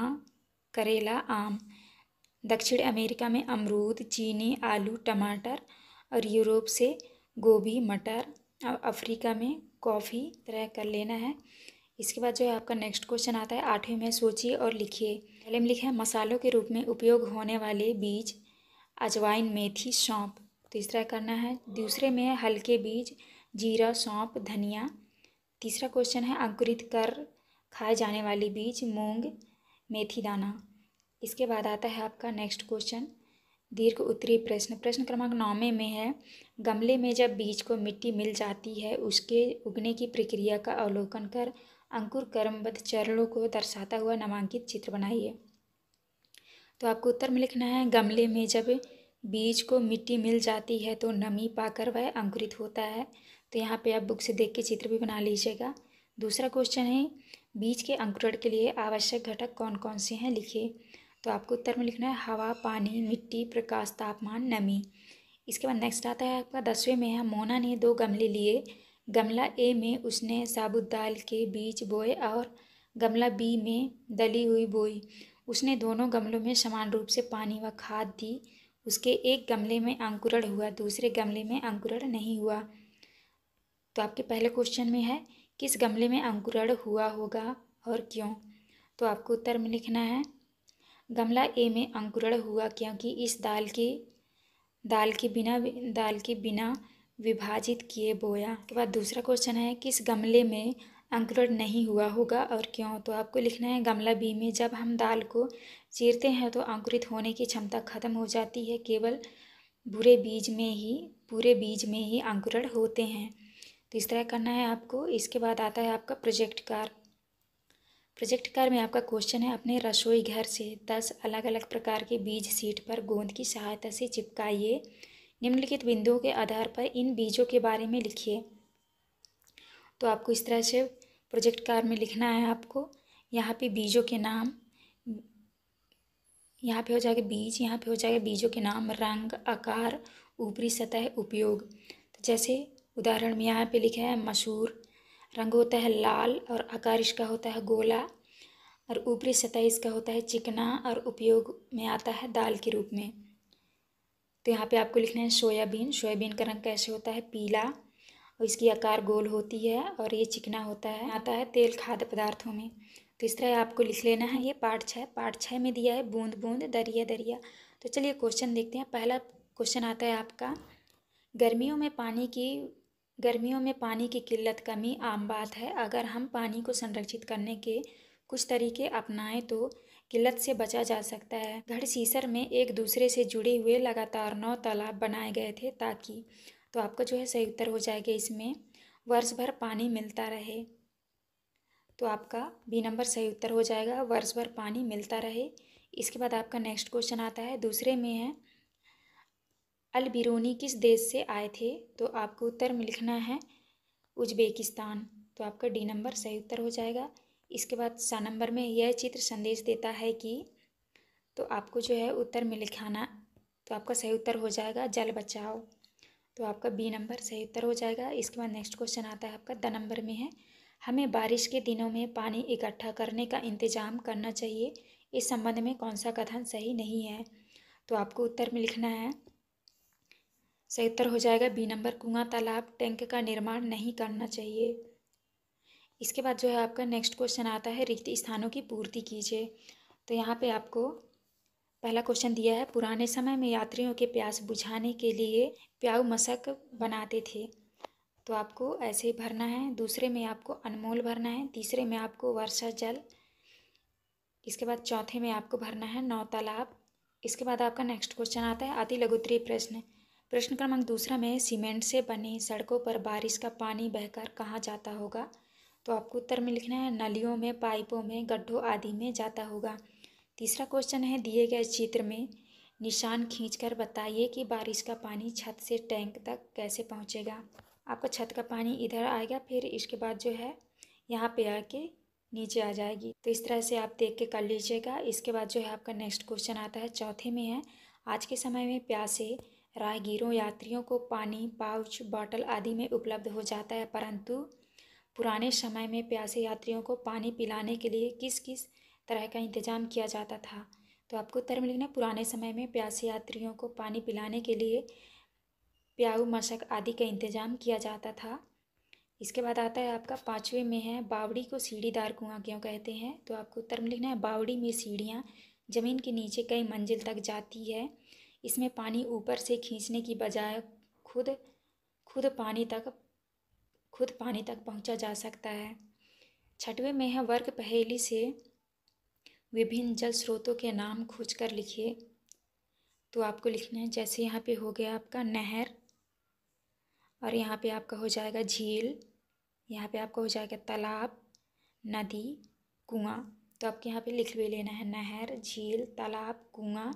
करेला आम दक्षिण अमेरिका में अमरूद चीनी आलू टमाटर और यूरोप से गोभी मटर और अफ्रीका में कॉफ़ी तरह कर लेना है इसके बाद जो है आपका नेक्स्ट क्वेश्चन आता है आठवें में सोचिए और लिखिए पहले में लिखा है मसालों के रूप में उपयोग होने वाले बीज अजवाइन मेथी सौंप तीसरा तो करना है दूसरे में है हल्के बीज जीरा सौंप धनिया तीसरा क्वेश्चन है अंकुरित कर खाए जाने वाले बीज मूंग मेथी दाना इसके बाद आता है आपका नेक्स्ट क्वेश्चन दीर्घ उत्तरी प्रश्न प्रश्न क्रमांक नौवे में है गमले में जब बीज को मिट्टी मिल जाती है उसके उगने की प्रक्रिया का अवलोकन कर अंकुर क्रमबद्ध चरणों को दर्शाता हुआ नामांकित चित्र बनाइए तो आपको उत्तर में लिखना है गमले में जब बीज को मिट्टी मिल जाती है तो नमी पाकर वह अंकुरित होता है तो यहाँ पे आप बुक से देख के चित्र भी बना लीजिएगा दूसरा क्वेश्चन है बीज के अंकुरण के लिए आवश्यक घटक कौन कौन से हैं लिखिए तो आपको उत्तर में लिखना है हवा पानी मिट्टी प्रकाश तापमान नमी इसके बाद नेक्स्ट आता है आपका दसवें में है मोना ने दो गमले लिए गमला ए में उसने साबुत दाल के बीज बोए और गमला बी में दली हुई बोई उसने दोनों गमलों में समान रूप से पानी व खाद दी उसके एक गमले में अंकुरण हुआ दूसरे गमले में अंकुरण नहीं हुआ तो आपके पहले क्वेश्चन में है किस गमले में अंकुरण हुआ होगा और क्यों तो आपको उत्तर में लिखना है गमला ए में अंकुरण हुआ क्योंकि इस दाल के दाल के बिना दाल के बिना विभाजित किए बोया के बाद दूसरा क्वेश्चन है किस गमले में अंकुरण नहीं हुआ होगा और क्यों तो आपको लिखना है गमला बी में जब हम दाल को चीरते हैं तो अंकुरित होने की क्षमता खत्म हो जाती है केवल बुरे बीज में ही पूरे बीज में ही अंकुरण होते हैं तो इस तरह करना है आपको इसके बाद आता है आपका प्रोजेक्ट कार प्रोजेक्ट कार में आपका क्वेश्चन है अपने रसोई घर से दस अलग अलग प्रकार के बीज सीट पर गोंद की सहायता से चिपकाइए निम्नलिखित बिंदुओं के आधार पर इन बीजों के बारे में लिखिए तो आपको इस तरह से प्रोजेक्ट कार में लिखना है आपको यहाँ पे बीजों के नाम यहाँ पे हो जाएगा बीज यहाँ पे हो जाएगा बीजों के नाम रंग आकार ऊपरी सतह उपयोग तो जैसे उदाहरण में यहाँ पे लिखा है मशहूर रंग होता है लाल और आकार इसका होता है गोला और ऊपरी सतह इसका होता है चिकना और उपयोग में आता है दाल के रूप में तो यहाँ पे आपको लिखना है सोयाबीन सोयाबीन का रंग कैसे होता है पीला और इसकी आकार गोल होती है और ये चिकना होता है आता है तेल खाद्य पदार्थों में तो इस तरह आपको लिख लेना है ये पार्ट छः पार्ट छः में दिया है बूंद बूंद दरिया दरिया तो चलिए क्वेश्चन देखते हैं पहला क्वेश्चन आता है आपका गर्मियों में पानी की गर्मियों में पानी की किल्लत कमी आम बात है अगर हम पानी को संरक्षित करने के कुछ तरीके अपनाएं तो किल्लत से बचा जा सकता है सीसर में एक दूसरे से जुड़े हुए लगातार नौ तालाब बनाए गए थे ताकि तो आपका जो है सही उत्तर हो जाएगा इसमें वर्ष भर पानी मिलता रहे तो आपका बी नंबर सही उत्तर हो जाएगा वर्ष भर पानी मिलता रहे इसके बाद आपका नेक्स्ट क्वेश्चन आता है दूसरे में है अल बिरूनी किस देश से आए थे तो आपको उत्तर में लिखना है उज्बेकिस्तान तो आपका डी नंबर सही उत्तर हो जाएगा इसके बाद सा नंबर में यह चित्र संदेश देता है कि तो आपको जो है उत्तर में लिखाना तो आपका सही उत्तर हो जाएगा जल बचाओ तो आपका बी नंबर सही उत्तर हो जाएगा इसके बाद नेक्स्ट क्वेश्चन आता है आपका द नंबर में है हमें बारिश के दिनों में पानी इकट्ठा करने का इंतजाम करना चाहिए इस संबंध में कौन सा कथन सही नहीं है तो आपको उत्तर में लिखना है सही उत्तर हो जाएगा बी नंबर कुआं तालाब टैंक का निर्माण नहीं करना चाहिए इसके बाद जो है आपका नेक्स्ट क्वेश्चन आता है रिक्त स्थानों की पूर्ति कीजिए तो यहाँ पे आपको पहला क्वेश्चन दिया है पुराने समय में यात्रियों के प्यास बुझाने के लिए प्याऊ मशक बनाते थे तो आपको ऐसे ही भरना है दूसरे में आपको अनमोल भरना है तीसरे में आपको वर्षा जल इसके बाद चौथे में आपको भरना है नौ तालाब इसके बाद आपका नेक्स्ट क्वेश्चन आता है अति लघुतरी प्रश्न प्रश्न क्रमांक दूसरा में सीमेंट से बनी सड़कों पर बारिश का पानी बहकर कहाँ जाता होगा तो आपको उत्तर में लिखना है नलियों में पाइपों में गड्ढों आदि में जाता होगा तीसरा क्वेश्चन है दिए गए चित्र में निशान खींचकर बताइए कि बारिश का पानी छत से टैंक तक कैसे पहुंचेगा आपका छत का पानी इधर आएगा फिर इसके बाद जो है यहाँ पे आके नीचे आ जाएगी तो इस तरह से आप देख के कर लीजिएगा इसके बाद जो है आपका नेक्स्ट क्वेश्चन आता है चौथे में है आज के समय में प्यासे राहगीरों यात्रियों को पानी पाउच बॉटल आदि में उपलब्ध हो जाता है परंतु पुराने समय में प्यासे यात्रियों को पानी पिलाने के लिए किस किस तरह का इंतज़ाम किया जाता था तो आपको उत्तर में लिखना पुराने समय में प्यासे यात्रियों को पानी पिलाने के लिए प्याऊ मशक आदि का इंतज़ाम किया जाता था इसके बाद आता है आपका पाँचवें में है बावड़ी को सीढ़ीदार कुआं क्यों कहते हैं तो आपको उत्तर में लिखना है बावड़ी में सीढ़ियाँ ज़मीन के नीचे कई मंजिल तक जाती है इसमें पानी ऊपर से खींचने की बजाय खुद खुद पानी तक खुद पानी तक पहुंचा जा सकता है छठवें में है वर्ग पहेली से विभिन्न जल स्रोतों के नाम खोज कर लिखिए तो आपको लिखना है जैसे यहाँ पे हो गया आपका नहर और यहाँ पे आपका हो जाएगा झील यहाँ पे आपका हो जाएगा तालाब नदी कुआँ तो आपके यहाँ पे लिख भी लेना है नहर झील तालाब कुआँ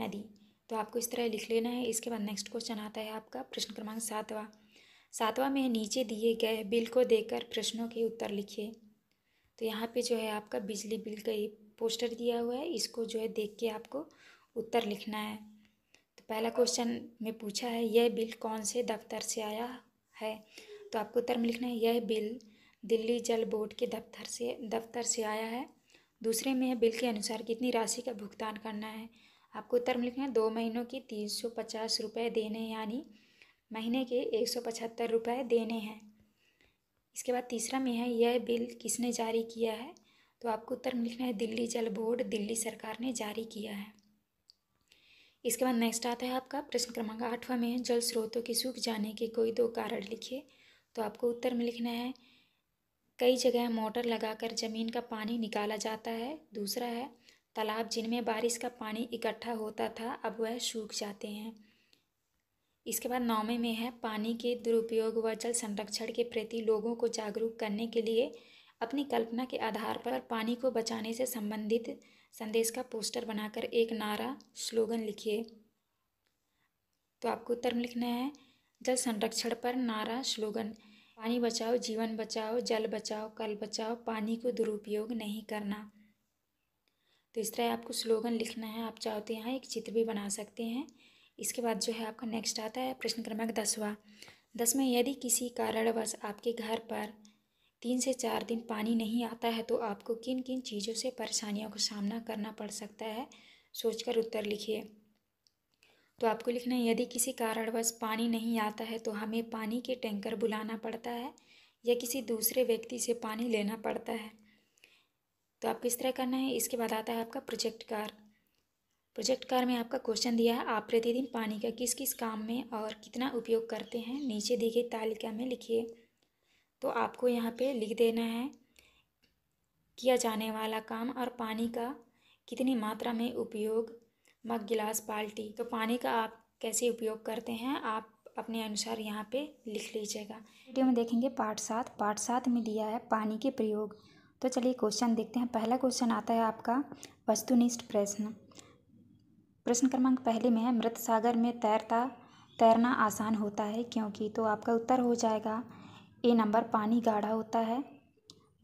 नदी तो आपको इस तरह लिख लेना है इसके बाद नेक्स्ट क्वेश्चन आता है आपका प्रश्न क्रमांक सातवा सातवां में नीचे दिए गए बिल को देकर प्रश्नों के उत्तर लिखिए तो यहाँ पे जो है आपका बिजली बिल का ये पोस्टर दिया हुआ है इसको जो है देख के आपको उत्तर लिखना है तो पहला क्वेश्चन में पूछा है यह बिल कौन से दफ्तर से आया है तो आपको उत्तर में लिखना है यह बिल दिल्ली जल बोर्ड के दफ्तर से दफ्तर से आया है दूसरे में बिल के अनुसार कितनी राशि का भुगतान करना है आपको उत्तर में लिखना है दो महीनों की तीन सौ पचास रुपये देने यानी महीने के एक सौ पचहत्तर रुपये देने हैं इसके बाद तीसरा में है यह बिल किसने जारी किया है तो आपको उत्तर में लिखना है दिल्ली जल बोर्ड दिल्ली सरकार ने जारी किया है इसके बाद नेक्स्ट आता है आपका प्रश्न क्रमांक आठवां में है जल स्रोतों के सूख जाने के कोई दो कारण लिखिए तो आपको उत्तर में लिखना है कई जगह मोटर लगाकर ज़मीन का पानी निकाला जाता है दूसरा है तालाब जिनमें बारिश का पानी इकट्ठा होता था अब वह सूख जाते हैं इसके बाद नौवें में है पानी के दुरुपयोग व जल संरक्षण के प्रति लोगों को जागरूक करने के लिए अपनी कल्पना के आधार पर पानी को बचाने से संबंधित संदेश का पोस्टर बनाकर एक नारा स्लोगन लिखिए तो आपको उत्तर लिखना है जल संरक्षण पर नारा स्लोगन पानी बचाओ जीवन बचाओ जल बचाओ कल बचाओ पानी को दुरुपयोग नहीं करना तो इस तरह आपको स्लोगन लिखना है आप चाहते हैं एक चित्र भी बना सकते हैं इसके बाद जो है आपका नेक्स्ट आता है प्रश्न क्रमांक दसवा दस में यदि किसी कारणवश आपके घर पर तीन से चार दिन पानी नहीं आता है तो आपको किन किन चीज़ों से परेशानियों का सामना करना पड़ सकता है सोचकर उत्तर लिखिए तो आपको लिखना है यदि किसी कारणवश पानी नहीं आता है तो हमें पानी के टैंकर बुलाना पड़ता है या किसी दूसरे व्यक्ति से पानी लेना पड़ता है तो आप किस तरह करना है इसके बाद आता है आपका प्रोजेक्ट कार प्रोजेक्ट कार में आपका क्वेश्चन दिया है आप प्रतिदिन पानी का किस किस काम में और कितना उपयोग करते हैं नीचे दी गई तालिका में लिखिए तो आपको यहाँ पे लिख देना है किया जाने वाला काम और पानी का कितनी मात्रा में उपयोग मग गिलास बाल्टी तो पानी का आप कैसे उपयोग करते हैं आप अपने अनुसार यहाँ पे लिख लीजिएगा वीडियो में देखेंगे पार्ट सात पाठ सात में दिया है पानी के प्रयोग तो चलिए क्वेश्चन देखते हैं पहला क्वेश्चन आता है आपका वस्तुनिष्ठ प्रश्न प्रश्न क्रमांक पहले में है मृत सागर में तैरता तैरना आसान होता है क्योंकि तो आपका उत्तर हो जाएगा ए नंबर पानी गाढ़ा होता है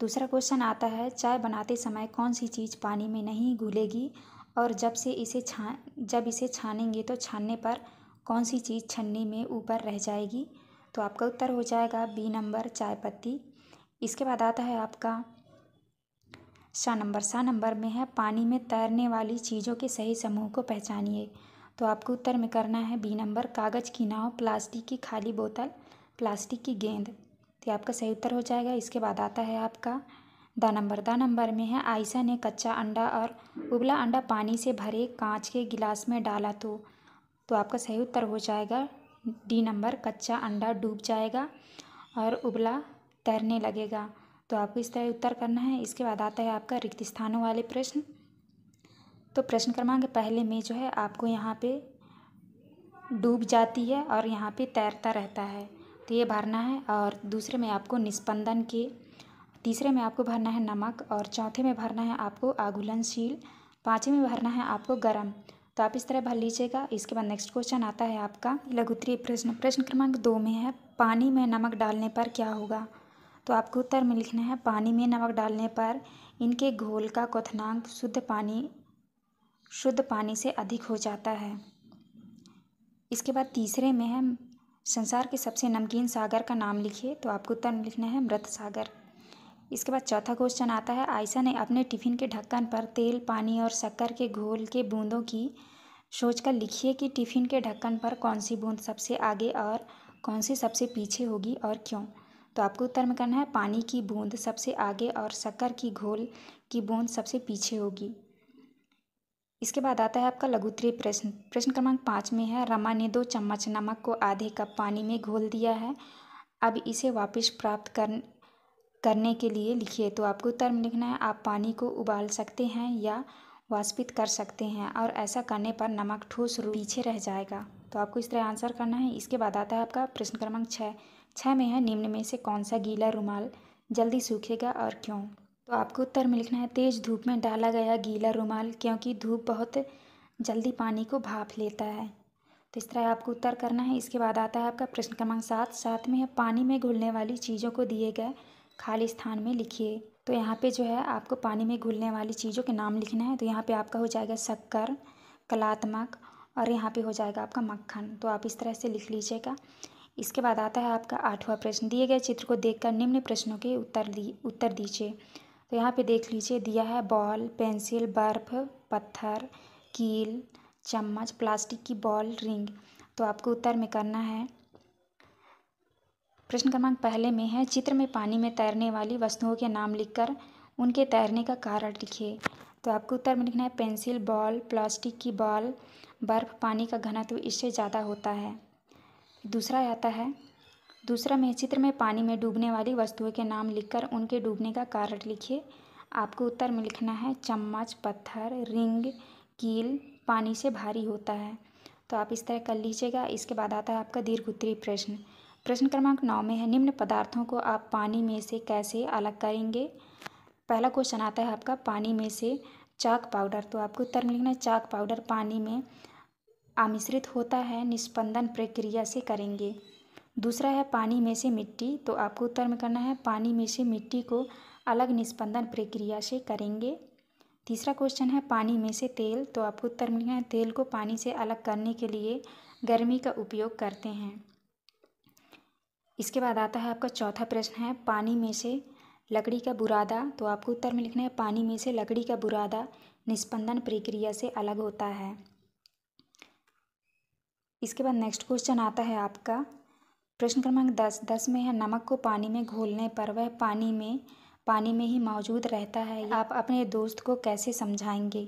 दूसरा क्वेश्चन आता है चाय बनाते समय कौन सी चीज़ पानी में नहीं घुलेगी और जब से इसे छा जब इसे छानेंगे तो छानने पर कौन सी चीज़ छन्नी में ऊपर रह जाएगी तो आपका उत्तर हो जाएगा बी नंबर चाय पत्ती इसके बाद आता है आपका सा नंबर सा नंबर में है पानी में तैरने वाली चीज़ों के सही समूह को पहचानिए तो आपको उत्तर में करना है बी नंबर कागज़ की नाव प्लास्टिक की खाली बोतल प्लास्टिक की गेंद तो आपका सही उत्तर हो जाएगा इसके बाद आता है आपका द नंबर द नंबर में है आयशा ने कच्चा अंडा और उबला अंडा पानी से भरे कांच के गिलास में डाला तो तो आपका सही उत्तर हो जाएगा डी नंबर कच्चा अंडा डूब जाएगा और उबला तैरने लगेगा तो आपको इस तरह उत्तर करना है इसके बाद आता है आपका रिक्त स्थानों वाले प्रश्न तो प्रश्न क्रमांक पहले में जो है आपको यहाँ पे डूब जाती है और यहाँ पे तैरता रहता है तो ये भरना है और दूसरे में आपको निष्पंदन के तीसरे में आपको भरना है नमक और चौथे में भरना है आपको आघुलनशील पाँचवें में भरना है आपको गर्म तो आप इस तरह भर लीजिएगा इसके बाद नेक्स्ट क्वेश्चन आता है आपका लघुत्तरीय प्रश्न प्रश्न क्रमांक दो में है पानी में नमक डालने पर क्या होगा तो आपको उत्तर में लिखना है पानी में नमक डालने पर इनके घोल का क्वनांक शुद्ध पानी शुद्ध पानी से अधिक हो जाता है इसके बाद तीसरे में है संसार के सबसे नमकीन सागर का नाम लिखिए तो आपको उत्तर में लिखना है मृत सागर इसके बाद चौथा क्वेश्चन आता है आयशा ने अपने टिफिन के ढक्कन पर तेल पानी और शक्कर के घोल के बूंदों की सोच कर लिखिए कि टिफिन के ढक्कन पर कौन सी बूंद सबसे आगे और कौन सी सबसे पीछे होगी और क्यों तो आपको उत्तर में करना है पानी की बूंद सबसे आगे और शक्कर की घोल की बूंद सबसे पीछे होगी इसके बाद आता है आपका लघुतरीय प्रश्न प्रश्न क्रमांक पाँच में है रमा ने दो चम्मच नमक को आधे कप पानी में घोल दिया है अब इसे वापस प्राप्त कर करने के लिए लिखिए तो आपको उत्तर में लिखना है आप पानी को उबाल सकते हैं या वाष्पित कर सकते हैं और ऐसा करने पर नमक ठोस पीछे रह जाएगा तो आपको इस तरह आंसर करना है इसके बाद आता है आपका प्रश्न क्रमांक छः छः अच्छा में है निम्न में से कौन सा गीला रुमाल जल्दी सूखेगा और क्यों तो आपको उत्तर में लिखना है तेज़ धूप में डाला गया गीला रुमाल क्योंकि धूप बहुत जल्दी पानी को भाप लेता है तो इस तरह आपको उत्तर करना है इसके बाद आता है आपका प्रश्न क्रमांक सात साथ में है पानी में घुलने वाली चीज़ों को दिए गए खाली स्थान में लिखिए तो यहाँ पे जो है आपको पानी में घुलने वाली चीज़ों के नाम लिखना है तो यहाँ पे आपका हो जाएगा शक्कर कलात्मक और यहाँ पे हो जाएगा आपका मक्खन तो आप इस तरह से लिख लीजिएगा इसके बाद आता है आपका आठवां प्रश्न दिए गए चित्र को देखकर निम्न प्रश्नों के उत्तर दी उत्तर दीजिए तो यहाँ पे देख लीजिए दिया है बॉल पेंसिल बर्फ पत्थर कील चम्मच प्लास्टिक की बॉल रिंग तो आपको उत्तर में करना है प्रश्न क्रमांक पहले में है चित्र में पानी में तैरने वाली वस्तुओं के नाम लिखकर उनके तैरने का कारण लिखिए तो आपको उत्तर में लिखना है पेंसिल बॉल प्लास्टिक की बॉल बर्फ़ पानी का घनत्व इससे ज़्यादा होता है दूसरा आता है दूसरा में चित्र में पानी में डूबने वाली वस्तुओं के नाम लिखकर उनके डूबने का कारण लिखिए आपको उत्तर में लिखना है चम्मच पत्थर रिंग कील पानी से भारी होता है तो आप इस तरह कर लीजिएगा इसके बाद आता है आपका दीर्घ उत्तरी प्रश्न प्रश्न क्रमांक नौ में है निम्न पदार्थों को आप पानी में से कैसे अलग करेंगे पहला क्वेश्चन आता है आपका पानी में से चाक पाउडर तो आपको उत्तर में लिखना है चाक पाउडर पानी में आमिश्रित होता है निष्पंदन प्रक्रिया से करेंगे दूसरा है पानी में से मिट्टी तो आपको उत्तर में करना है पानी में से मिट्टी को अलग निष्पंदन प्रक्रिया से करेंगे तीसरा क्वेश्चन है पानी में से तेल तो आपको उत्तर में लिखना है तेल को पानी से अलग करने के लिए गर्मी का उपयोग करते हैं इसके बाद आता है आपका चौथा प्रश्न है पानी में से लकड़ी का बुरादा तो आपको उत्तर में लिखना है पानी में से लकड़ी का बुरादा निष्पंदन प्रक्रिया से अलग होता है इसके बाद नेक्स्ट क्वेश्चन आता है आपका प्रश्न क्रमांक दस दस में है नमक को पानी में घोलने पर वह पानी में पानी में ही मौजूद रहता है आप अपने दोस्त को कैसे समझाएंगे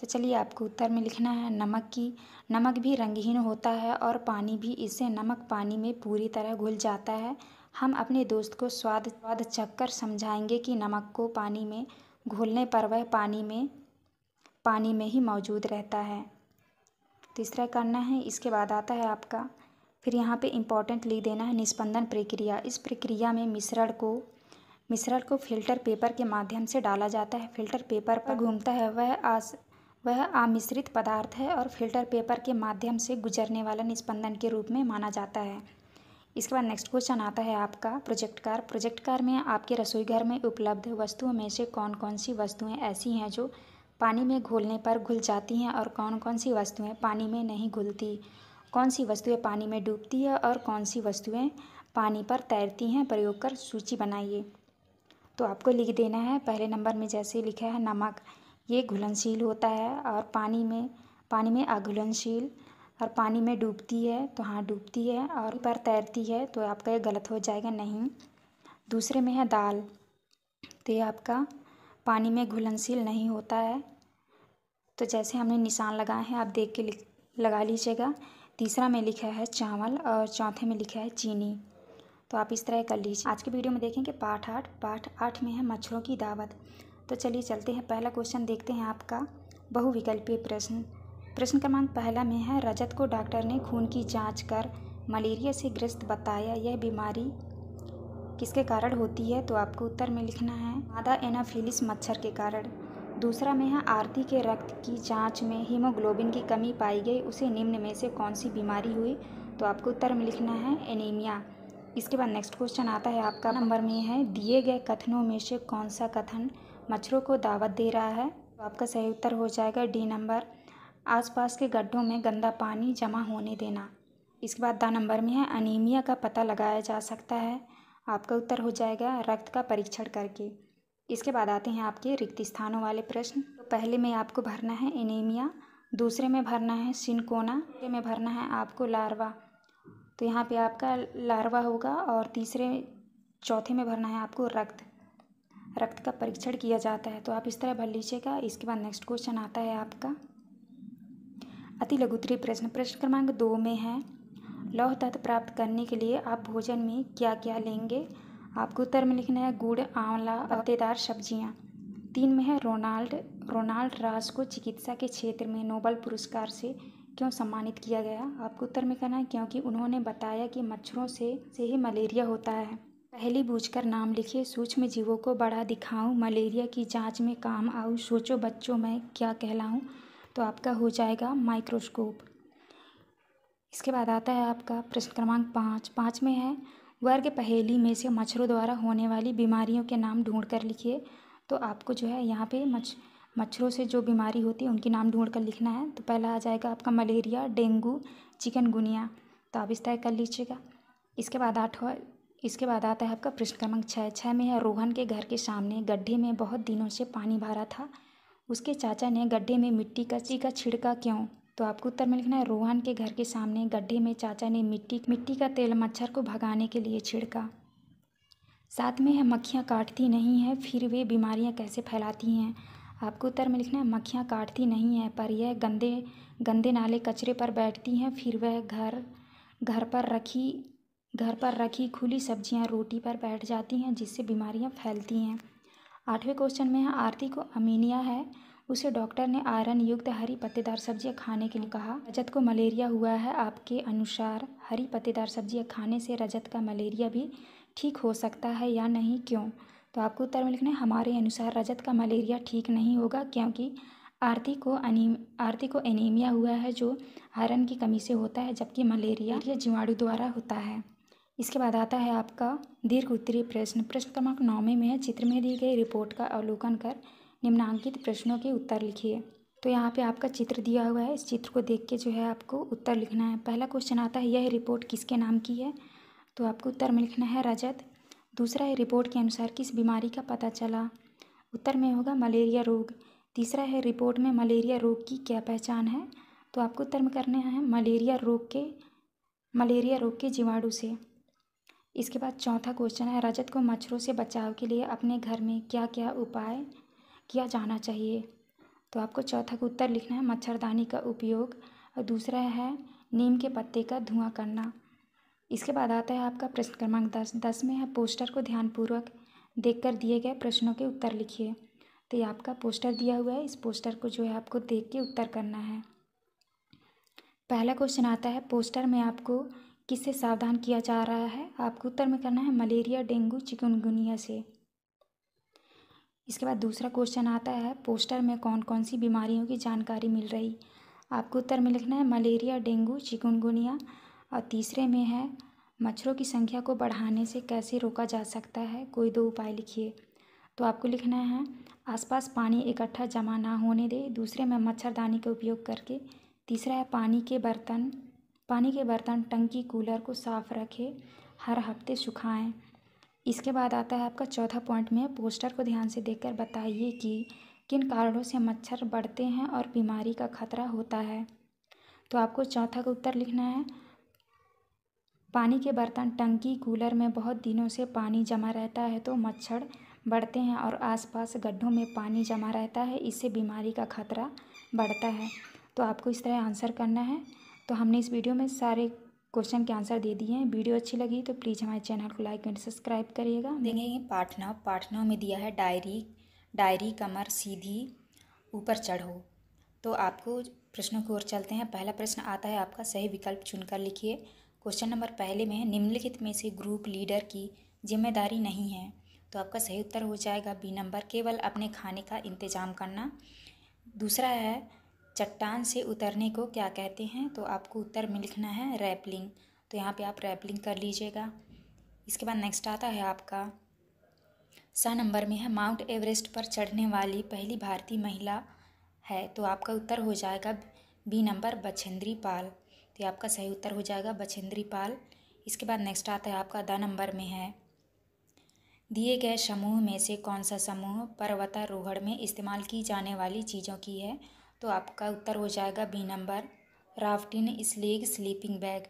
तो चलिए आपको उत्तर में लिखना है नमक की नमक भी रंगहीन होता है और पानी भी इससे नमक पानी में पूरी तरह घुल जाता है हम अपने दोस्त को स्वाद स्वाद चक्कर समझाएंगे कि नमक को पानी में घोलने पर वह पानी में पानी में ही मौजूद रहता है तीसरा करना है इसके बाद आता है आपका फिर यहाँ पे इम्पॉर्टेंट लिख देना है निष्पंदन प्रक्रिया इस प्रक्रिया में मिश्रण को मिश्रण को फिल्टर पेपर के माध्यम से डाला जाता है फिल्टर पेपर पर घूमता है वह आस वह आमिश्रित पदार्थ है और फिल्टर पेपर के माध्यम से गुजरने वाला निष्पंदन के रूप में माना जाता है इसके बाद नेक्स्ट क्वेश्चन आता है आपका प्रोजेक्ट कार प्रोजेक्ट कार में आपके रसोई घर में उपलब्ध वस्तुओं में से कौन कौन सी वस्तुएं ऐसी हैं जो पानी में घोलने पर घुल जाती हैं और कौन कौन सी वस्तुएं पानी में नहीं घुलती कौन सी वस्तुएं पानी में डूबती है और कौन सी वस्तुएं पानी पर तैरती हैं प्रयोग कर सूची बनाइए तो आपको लिख देना है पहले नंबर में जैसे लिखा है नमक ये घुलनशील होता है और पानी में पानी में अघुलनशील और पानी में डूबती है तो हाँ डूबती है और पर तैरती है तो आपका ये गलत हो जाएगा नहीं दूसरे में है दाल तो ये आपका पानी में घुलनशील नहीं होता है तो जैसे हमने निशान लगाए हैं आप देख के लिख लगा लीजिएगा तीसरा में लिखा है चावल और चौथे में लिखा है चीनी तो आप इस तरह कर लीजिए आज के वीडियो में देखेंगे पाठ आठ पाठ आठ में है मच्छरों की दावत तो चलिए चलते हैं पहला क्वेश्चन देखते हैं आपका बहुविकल्पीय प्रश्न प्रश्न क्रमांक पहला में है रजत को डॉक्टर ने खून की जांच कर मलेरिया से ग्रस्त बताया यह बीमारी किसके कारण होती है तो आपको उत्तर में लिखना है मादा एनाफिलिस मच्छर के कारण दूसरा में है आरती के रक्त की जांच में हीमोग्लोबिन की कमी पाई गई उसे निम्न में से कौन सी बीमारी हुई तो आपको उत्तर में लिखना है एनीमिया इसके बाद नेक्स्ट क्वेश्चन आता है आपका नंबर में है दिए गए कथनों में से कौन सा कथन मच्छरों को दावत दे रहा है तो आपका सही उत्तर हो जाएगा डी नंबर आसपास के गड्ढों में गंदा पानी जमा होने देना इसके बाद दा नंबर में है अनीमिया का पता लगाया जा सकता है आपका उत्तर हो जाएगा रक्त का परीक्षण करके इसके बाद आते हैं आपके रिक्त स्थानों वाले प्रश्न तो पहले में आपको भरना है एनीमिया दूसरे में भरना है सिनकोना में भरना है आपको लार्वा तो यहाँ पे आपका लार्वा होगा और तीसरे चौथे में भरना है आपको रक्त रक्त का परीक्षण किया जाता है तो आप इस तरह भर लीजिएगा इसके बाद नेक्स्ट क्वेश्चन आता है आपका अति लघुतरी प्रश्न प्रश्न क्रमांक दो में है लौह तत्व प्राप्त करने के लिए आप भोजन में क्या क्या लेंगे आपको उत्तर में लिखना है गुड़ आंवला पत्तेदार सब्जियाँ तीन में है रोनाल्ड रोनाल्ड रास को चिकित्सा के क्षेत्र में नोबल पुरस्कार से क्यों सम्मानित किया गया आपको उत्तर में कहना है क्योंकि उन्होंने बताया कि मच्छरों से से ही मलेरिया होता है पहली बूझकर नाम लिखिए सूक्ष्म जीवों को बड़ा दिखाऊं मलेरिया की जांच में काम आऊँ सोचो बच्चों मैं क्या कहलाऊँ तो आपका हो जाएगा माइक्रोस्कोप इसके बाद आता है आपका प्रश्न क्रमांक पाँच पाँच में है वर्ग पहेली में से मच्छरों द्वारा होने वाली बीमारियों के नाम ढूंढ कर लिखिए तो आपको जो है यहाँ पे मच्छ मच्छरों से जो बीमारी होती है उनके नाम ढूंढ कर लिखना है तो पहला आ जाएगा आपका मलेरिया डेंगू चिकनगुनिया तो आप इस तय कर लीजिएगा इसके बाद आठ इसके बाद आता है आपका प्रश्न क्रमांक छः छः में है रोहन के घर के सामने गड्ढे में बहुत दिनों से पानी भरा था उसके चाचा ने गड्ढे में मिट्टी का चीखा छिड़का क्यों तो आपको उत्तर में लिखना है रोहन के घर के सामने गड्ढे में चाचा ने मिट्टी मिट्टी का तेल मच्छर को भगाने के लिए छिड़का साथ में है मक्खियाँ काटती नहीं हैं फिर वे बीमारियाँ कैसे फैलाती हैं आपको उत्तर में लिखना है मक्खियाँ काटती नहीं हैं पर यह गंदे गंदे नाले कचरे पर बैठती हैं फिर वह घर घर पर रखी घर पर रखी खुली सब्जियां रोटी पर बैठ जाती हैं जिससे बीमारियां फैलती हैं आठवें क्वेश्चन में है आरती को अमीनिया है उसे डॉक्टर ने आयरन युक्त हरी पत्तेदार सब्जियां खाने के लिए कहा रजत को मलेरिया हुआ है आपके अनुसार हरी पत्तेदार सब्जियां खाने से रजत का मलेरिया भी ठीक हो सकता है या नहीं क्यों तो आपको उत्तर में लिखना है हमारे अनुसार रजत का मलेरिया ठीक नहीं होगा क्योंकि आरती को अनिम आरती को एनीमिया हुआ है जो आयरन की कमी से होता है जबकि मलेरिया जीवाणु द्वारा होता है इसके बाद आता है आपका दीर्घ उत्तरीय प्रश्न प्रश्न क्रमांक नौवे में चित्र में दी गई रिपोर्ट का अवलोकन कर निम्नांकित प्रश्नों के उत्तर लिखिए तो यहाँ पे आपका चित्र दिया हुआ है इस चित्र को देख के जो है आपको उत्तर लिखना है पहला क्वेश्चन आता है यह रिपोर्ट किसके नाम की है तो आपको उत्तर में लिखना है रजत दूसरा है रिपोर्ट के अनुसार किस बीमारी का पता चला उत्तर में होगा मलेरिया रोग तीसरा है रिपोर्ट में मलेरिया रोग की क्या पहचान है तो आपको उत्तर में करना है मलेरिया रोग के मलेरिया रोग के जीवाणु से इसके बाद चौथा क्वेश्चन है रजत को मच्छरों से बचाव के लिए अपने घर में क्या क्या उपाय किया जाना चाहिए तो आपको चौथा का उत्तर लिखना है मच्छरदानी का उपयोग और दूसरा है नीम के पत्ते का धुआँ करना इसके बाद आता है आपका प्रश्न क्रमांक दस दस में है पोस्टर को ध्यानपूर्वक देखकर दिए गए प्रश्नों के उत्तर लिखिए तो ये आपका पोस्टर दिया हुआ है इस पोस्टर को जो है आपको देख के उत्तर करना है पहला क्वेश्चन आता है पोस्टर में आपको किससे सावधान किया जा रहा है आपको उत्तर में करना है मलेरिया डेंगू चिकनगुनिया से इसके बाद दूसरा क्वेश्चन आता है पोस्टर में कौन कौन सी बीमारियों की जानकारी मिल रही आपको उत्तर में लिखना है मलेरिया डेंगू चिकनगुनिया और तीसरे में है मच्छरों की संख्या को बढ़ाने से कैसे रोका जा सकता है कोई दो उपाय लिखिए तो आपको लिखना है आसपास पानी इकट्ठा जमा ना होने दे दूसरे में मच्छरदानी का उपयोग करके तीसरा है पानी के बर्तन पानी के बर्तन टंकी कूलर को साफ़ रखें हर हफ्ते सुखाएं इसके बाद आता है आपका चौथा पॉइंट में पोस्टर को ध्यान से देखकर बताइए कि किन कारणों से मच्छर बढ़ते हैं और बीमारी का खतरा होता है तो आपको चौथा का उत्तर लिखना है पानी के बर्तन टंकी कूलर में बहुत दिनों से पानी जमा रहता है तो मच्छर बढ़ते हैं और आसपास गड्ढों में पानी जमा रहता है इससे बीमारी का खतरा बढ़ता है तो आपको इस तरह आंसर करना है तो हमने इस वीडियो में सारे क्वेश्चन के आंसर दे दिए हैं वीडियो अच्छी लगी तो प्लीज़ हमारे चैनल को लाइक एंड सब्सक्राइब करिएगा देखेंगे पाठ नौ पाठ नौ में दिया है डायरी डायरी कमर सीधी ऊपर चढ़ो तो आपको प्रश्नों की ओर चलते हैं पहला प्रश्न आता है आपका सही विकल्प चुनकर लिखिए क्वेश्चन नंबर पहले में है निम्नलिखित में से ग्रुप लीडर की जिम्मेदारी नहीं है तो आपका सही उत्तर हो जाएगा बी नंबर केवल अपने खाने का इंतज़ाम करना दूसरा है चट्टान से उतरने को क्या कहते हैं तो आपको उत्तर में लिखना है रैपलिंग तो यहाँ पे आप रैपलिंग कर लीजिएगा इसके बाद नेक्स्ट आता है आपका स नंबर में है माउंट एवरेस्ट पर चढ़ने वाली पहली भारतीय महिला है तो आपका उत्तर हो जाएगा बी नंबर बछेंद्री पाल तो ये आपका सही उत्तर हो जाएगा बछेंद्री पाल इसके बाद नेक्स्ट आता है आपका द नंबर में है दिए गए समूह में से कौन सा समूह पर्वतारोहण में इस्तेमाल की जाने वाली चीज़ों की है तो आपका उत्तर हो जाएगा बी नंबर राफ्टिन स्लीग स्लीपिंग बैग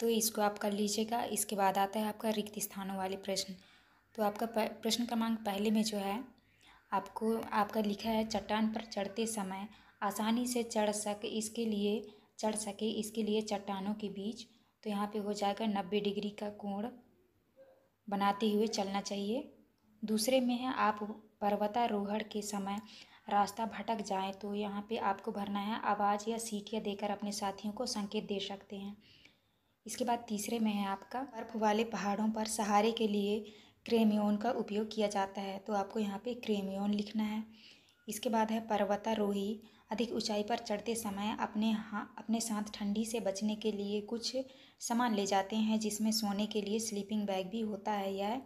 तो इसको आप कर लीजिएगा इसके बाद आता है आपका रिक्त स्थानों वाले प्रश्न तो आपका प्रश्न क्रमांक पहले में जो है आपको आपका लिखा है चट्टान पर चढ़ते समय आसानी से चढ़ सके इसके लिए चढ़ सके इसके लिए चट्टानों के बीच तो यहाँ पे हो जाएगा नब्बे डिग्री का कोण बनाते हुए चलना चाहिए दूसरे में है आप पर्वतारोहण के समय रास्ता भटक जाए तो यहाँ पे आपको भरना है आवाज़ या सीटियाँ देकर अपने साथियों को संकेत दे सकते हैं इसके बाद तीसरे में है आपका बर्फ़ वाले पहाड़ों पर सहारे के लिए क्रेमियोन का उपयोग किया जाता है तो आपको यहाँ पे क्रेमियोन लिखना है इसके बाद है पर्वतारोही अधिक ऊंचाई पर चढ़ते समय अपने हाँ अपने साथ ठंडी से बचने के लिए कुछ सामान ले जाते हैं जिसमें सोने के लिए स्लीपिंग बैग भी होता है या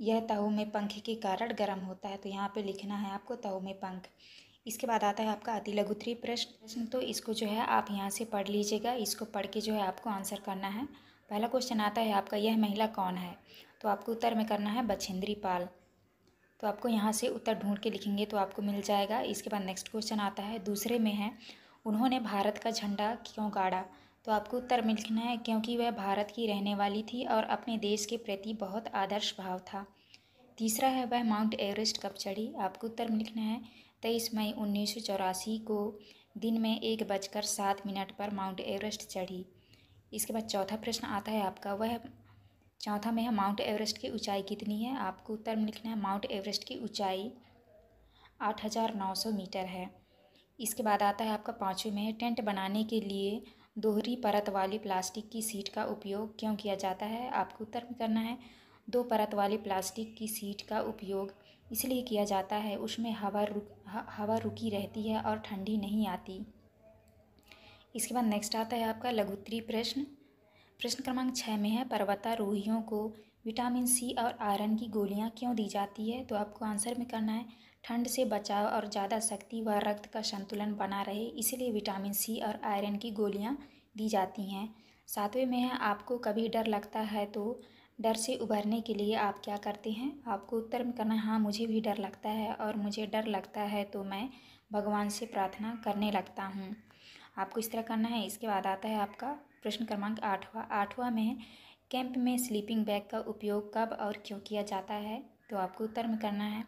यह तहु में पंख के कारण गर्म होता है तो यहाँ पे लिखना है आपको तहु में पंख इसके बाद आता है आपका अति लघुत्री प्रश्न प्रश्न तो इसको जो है आप यहाँ से पढ़ लीजिएगा इसको पढ़ के जो है आपको आंसर करना है पहला क्वेश्चन आता है आपका यह महिला कौन है तो आपको उत्तर में करना है बछेंद्री पाल तो आपको यहाँ से उत्तर ढूंढ के लिखेंगे तो आपको मिल जाएगा इसके बाद नेक्स्ट क्वेश्चन आता है दूसरे में है उन्होंने भारत का झंडा क्यों गाड़ा तो आपको उत्तर में लिखना है क्योंकि वह भारत की रहने वाली थी और अपने देश के प्रति बहुत आदर्श भाव था तीसरा है वह माउंट एवरेस्ट कब चढ़ी आपको उत्तर में लिखना है तेईस मई उन्नीस को दिन में एक बजकर सात मिनट पर माउंट एवरेस्ट चढ़ी इसके बाद चौथा प्रश्न आता है आपका वह चौथा में है माउंट एवरेस्ट की ऊंचाई कितनी है आपको उत्तर में लिखना है माउंट एवरेस्ट की ऊंचाई आठ हज़ार नौ सौ मीटर है इसके बाद आता है आपका पाँचवें में टेंट बनाने के लिए दोहरी परत वाली प्लास्टिक की सीट का उपयोग क्यों किया जाता है आपको उत्तर में करना है दो परत वाली प्लास्टिक की सीट का उपयोग इसलिए किया जाता है उसमें हवा रुक हवा रुकी रहती है और ठंडी नहीं आती इसके बाद नेक्स्ट आता है आपका लघुत्तरी प्रश्न प्रश्न क्रमांक छः में है पर्वतारोहियों को विटामिन सी और आयरन की गोलियां क्यों दी जाती है तो आपको आंसर में करना है ठंड से बचाव और ज़्यादा शक्ति व रक्त का संतुलन बना रहे इसलिए विटामिन सी और आयरन की गोलियाँ दी जाती हैं सातवें में है आपको कभी डर लगता है तो डर से उभरने के लिए आप क्या करते हैं आपको उत्तर में करना हाँ मुझे भी डर लगता है और मुझे डर लगता है तो मैं भगवान से प्रार्थना करने लगता हूँ आपको इस तरह करना है इसके बाद आता है आपका प्रश्न क्रमांक आठवां आठवां में कैंप में स्लीपिंग बैग का उपयोग कब और क्यों किया जाता है तो आपको उत्तर में करना है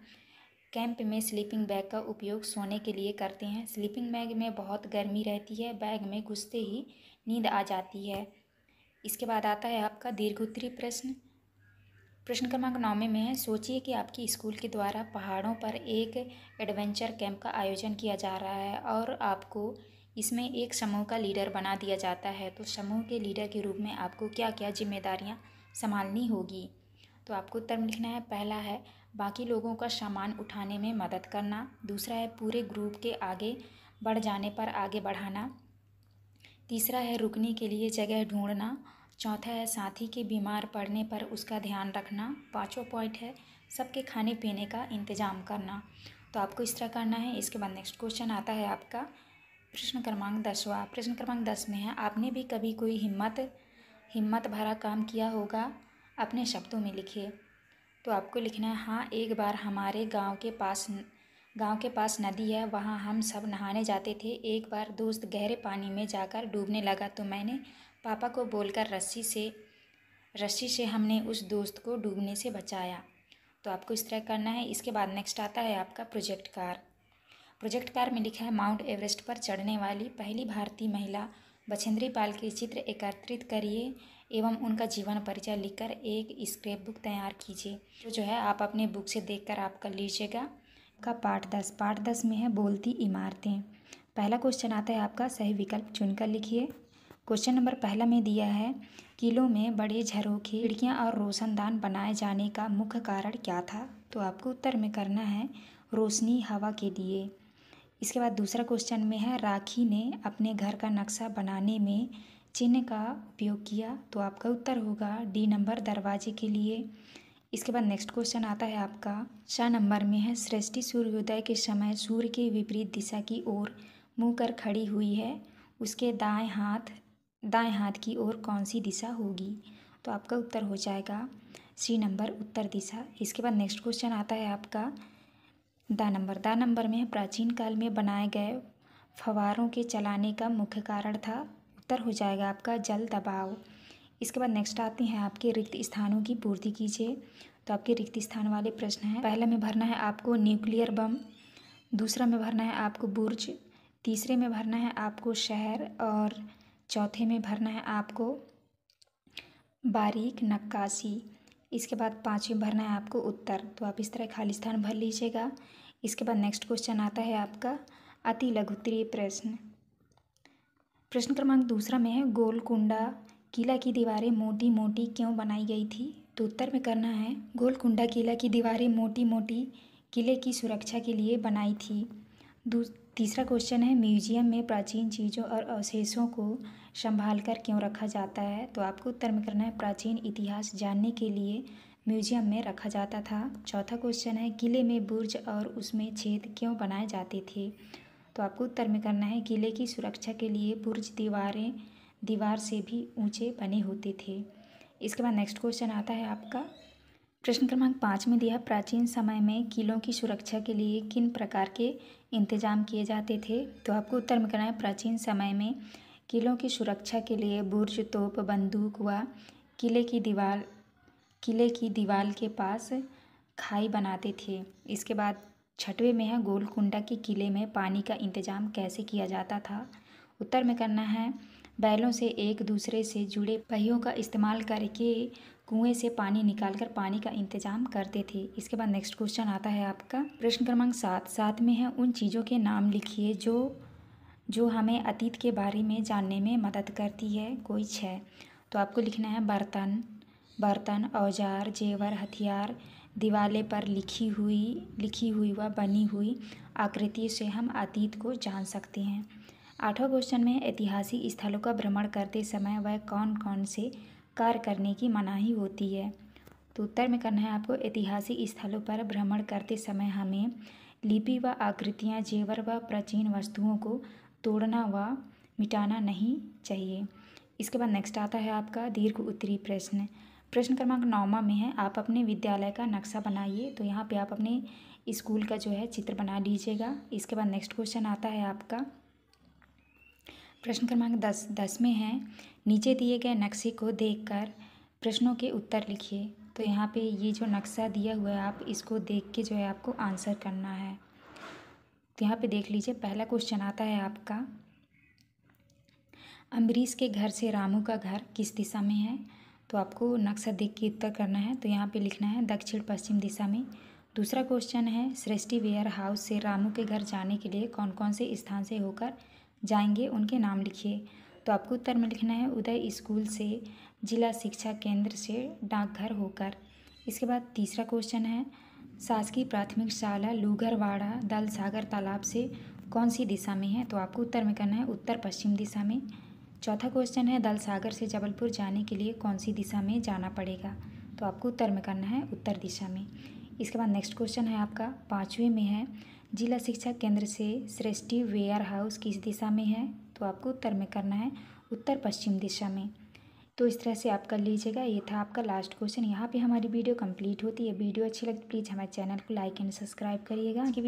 कैंप में स्लीपिंग बैग का उपयोग सोने के लिए करते हैं स्लीपिंग बैग में बहुत गर्मी रहती है बैग में घुसते ही नींद आ जाती है इसके बाद आता है आपका दीर्घ उत्तरी प्रश्न प्रश्न क्रमांक नौवे में है सोचिए कि आपकी स्कूल के द्वारा पहाड़ों पर एक एडवेंचर कैंप का आयोजन किया जा रहा है और आपको इसमें एक समूह का लीडर बना दिया जाता है तो समूह के लीडर के रूप में आपको क्या क्या जिम्मेदारियाँ संभालनी होगी तो आपको उत्तर लिखना है पहला है बाकी लोगों का सामान उठाने में मदद करना दूसरा है पूरे ग्रुप के आगे बढ़ जाने पर आगे बढ़ाना तीसरा है रुकने के लिए जगह ढूंढना चौथा है साथी के बीमार पड़ने पर उसका ध्यान रखना पाँचवा पॉइंट है सबके खाने पीने का इंतज़ाम करना तो आपको इस तरह करना है इसके बाद नेक्स्ट क्वेश्चन आता है आपका प्रश्न क्रमांक दसवा प्रश्न क्रमांक दस में है आपने भी कभी कोई हिम्मत हिम्मत भरा काम किया होगा अपने शब्दों में लिखिए तो आपको लिखना है हाँ एक बार हमारे गांव के पास गांव के पास नदी है वहाँ हम सब नहाने जाते थे एक बार दोस्त गहरे पानी में जाकर डूबने लगा तो मैंने पापा को बोलकर रस्सी से रस्सी से हमने उस दोस्त को डूबने से बचाया तो आपको इस तरह करना है इसके बाद नेक्स्ट आता है आपका प्रोजेक्ट कार प्रोजेक्ट कार में लिखा है माउंट एवरेस्ट पर चढ़ने वाली पहली भारतीय महिला बछेंद्री पाल के चित्र एकत्रित करिए एवं उनका जीवन परिचय लिखकर एक स्क्रैप बुक तैयार कीजिए जो तो जो है आप अपने बुक से देख कर आप कर लीजिएगा का पार्ट दस पार्ट दस में है बोलती इमारतें पहला क्वेश्चन आता है आपका सही विकल्प चुनकर लिखिए क्वेश्चन नंबर पहला में दिया है किलों में बड़े झरों की खिड़कियाँ और रोशनदान बनाए जाने का मुख्य कारण क्या था तो आपको उत्तर में करना है रोशनी हवा के लिए इसके बाद दूसरा क्वेश्चन में है राखी ने अपने घर का नक्शा बनाने में चिन्ह का उपयोग किया तो आपका उत्तर होगा डी नंबर दरवाजे के लिए इसके बाद नेक्स्ट क्वेश्चन आता है आपका छः नंबर में है सृष्टि सूर्योदय के समय सूर्य के विपरीत दिशा की ओर मुँह कर खड़ी हुई है उसके दाएं हाथ दाएं हाथ की ओर कौन सी दिशा होगी तो आपका उत्तर हो जाएगा सी नंबर उत्तर दिशा इसके बाद नेक्स्ट क्वेश्चन आता है आपका दा नंबर दा नंबर में प्राचीन काल में बनाए गए फवारों के चलाने का मुख्य कारण था उत्तर हो जाएगा आपका जल दबाव इसके बाद नेक्स्ट आते हैं आपके रिक्त स्थानों की पूर्ति कीजिए तो आपके रिक्त स्थान वाले प्रश्न हैं पहला में भरना है आपको न्यूक्लियर बम दूसरा में भरना है आपको बुर्ज तीसरे में भरना है आपको शहर और चौथे में भरना है आपको बारीक नक्काशी इसके बाद पाँचवें भरना है आपको उत्तर तो आप इस तरह खाली स्थान भर लीजिएगा इसके बाद नेक्स्ट क्वेश्चन आता है आपका अति लघुत्तरीय प्रश्न प्रश्न क्रमांक दूसरा में है गोलकुंडा किला की दीवारें मोटी मोटी क्यों बनाई गई थी तो उत्तर में करना है गोलकुंडा किला की दीवारें मोटी मोटी किले की सुरक्षा के लिए बनाई थी तीसरा क्वेश्चन है म्यूजियम में प्राचीन चीज़ों और अवशेषों को संभाल कर क्यों रखा जाता है तो आपको उत्तर में करना है प्राचीन इतिहास जानने के लिए म्यूजियम में रखा जाता था चौथा क्वेश्चन है किले में बुर्ज और उसमें छेद क्यों बनाए जाते थे तो आपको उत्तर में करना है किले की सुरक्षा के लिए बुर्ज दीवारें दीवार से भी ऊंचे बने होते थे इसके बाद नेक्स्ट क्वेश्चन आता है आपका प्रश्न क्रमांक पाँच में दिया प्राचीन समय में किलों की सुरक्षा के लिए किन प्रकार के इंतजाम किए जाते थे तो आपको उत्तर में करना है प्राचीन समय में किलों की सुरक्षा के लिए बुर्ज तोप बंदूक व किले की दीवार किले की दीवार के पास खाई बनाते थे इसके बाद छठवें में है गोलकुंडा के किले में पानी का इंतजाम कैसे किया जाता था उत्तर में करना है बैलों से एक दूसरे से जुड़े पहियों का इस्तेमाल करके कुएं से पानी निकालकर पानी का इंतजाम करते थे इसके बाद नेक्स्ट क्वेश्चन आता है आपका प्रश्न क्रमांक सात सात में है उन चीज़ों के नाम लिखिए जो जो हमें अतीत के बारे में जानने में मदद करती है कोई छः तो आपको लिखना है बर्तन बर्तन औजार जेवर हथियार दिवाले पर लिखी हुई लिखी हुई व बनी हुई आकृति से हम अतीत को जान सकते हैं आठवां क्वेश्चन में ऐतिहासिक स्थलों का भ्रमण करते समय वह कौन कौन से कार्य करने की मनाही होती है तो उत्तर में करना है आपको ऐतिहासिक स्थलों पर भ्रमण करते समय हमें लिपि व आकृतियाँ जेवर व प्राचीन वस्तुओं को तोड़ना व मिटाना नहीं चाहिए इसके बाद नेक्स्ट आता है आपका दीर्घ उत्तरी प्रश्न प्रश्न क्रमांक नौवा में है आप अपने विद्यालय का नक्शा बनाइए तो यहाँ पे आप अपने स्कूल का जो है चित्र बना लीजिएगा इसके बाद नेक्स्ट क्वेश्चन आता है आपका प्रश्न क्रमांक दस दस में है नीचे दिए गए नक्शे को देखकर प्रश्नों के उत्तर लिखिए तो यहाँ पे ये जो नक्शा दिया हुआ है आप इसको देख के जो है आपको आंसर करना है तो यहाँ पे देख लीजिए पहला क्वेश्चन आता है आपका अम्बरीश के घर से रामू का घर किस दिशा में है तो आपको नक्शा देख के उत्तर करना है तो यहाँ पे लिखना है दक्षिण पश्चिम दिशा में दूसरा क्वेश्चन है सृष्टि वेयर हाउस से रामू के घर जाने के लिए कौन कौन से स्थान से होकर जाएंगे उनके नाम लिखिए तो आपको उत्तर में लिखना है उदय स्कूल से जिला शिक्षा केंद्र से डाकघर होकर इसके बाद तीसरा क्वेश्चन है शासकीय प्राथमिक शाला लूघरवाड़ा दल सागर तालाब से कौन सी दिशा में है तो आपको उत्तर में करना है उत्तर पश्चिम दिशा में चौथा क्वेश्चन है दल सागर से जबलपुर जाने के लिए कौन सी दिशा में जाना पड़ेगा तो आपको उत्तर में करना है उत्तर दिशा में इसके बाद नेक्स्ट क्वेश्चन है आपका पाँचवें में है जिला शिक्षा केंद्र से श्रेष्ठी वेयर हाउस किस दिशा में है तो आपको उत्तर में करना है उत्तर पश्चिम दिशा में तो इस तरह से आप कर लीजिएगा ये था आपका लास्ट क्वेश्चन यहाँ पे हमारी वीडियो कंप्लीट होती है वीडियो अच्छी है प्लीज़ हमारे चैनल को लाइक एंड सब्सक्राइब करिएगा कि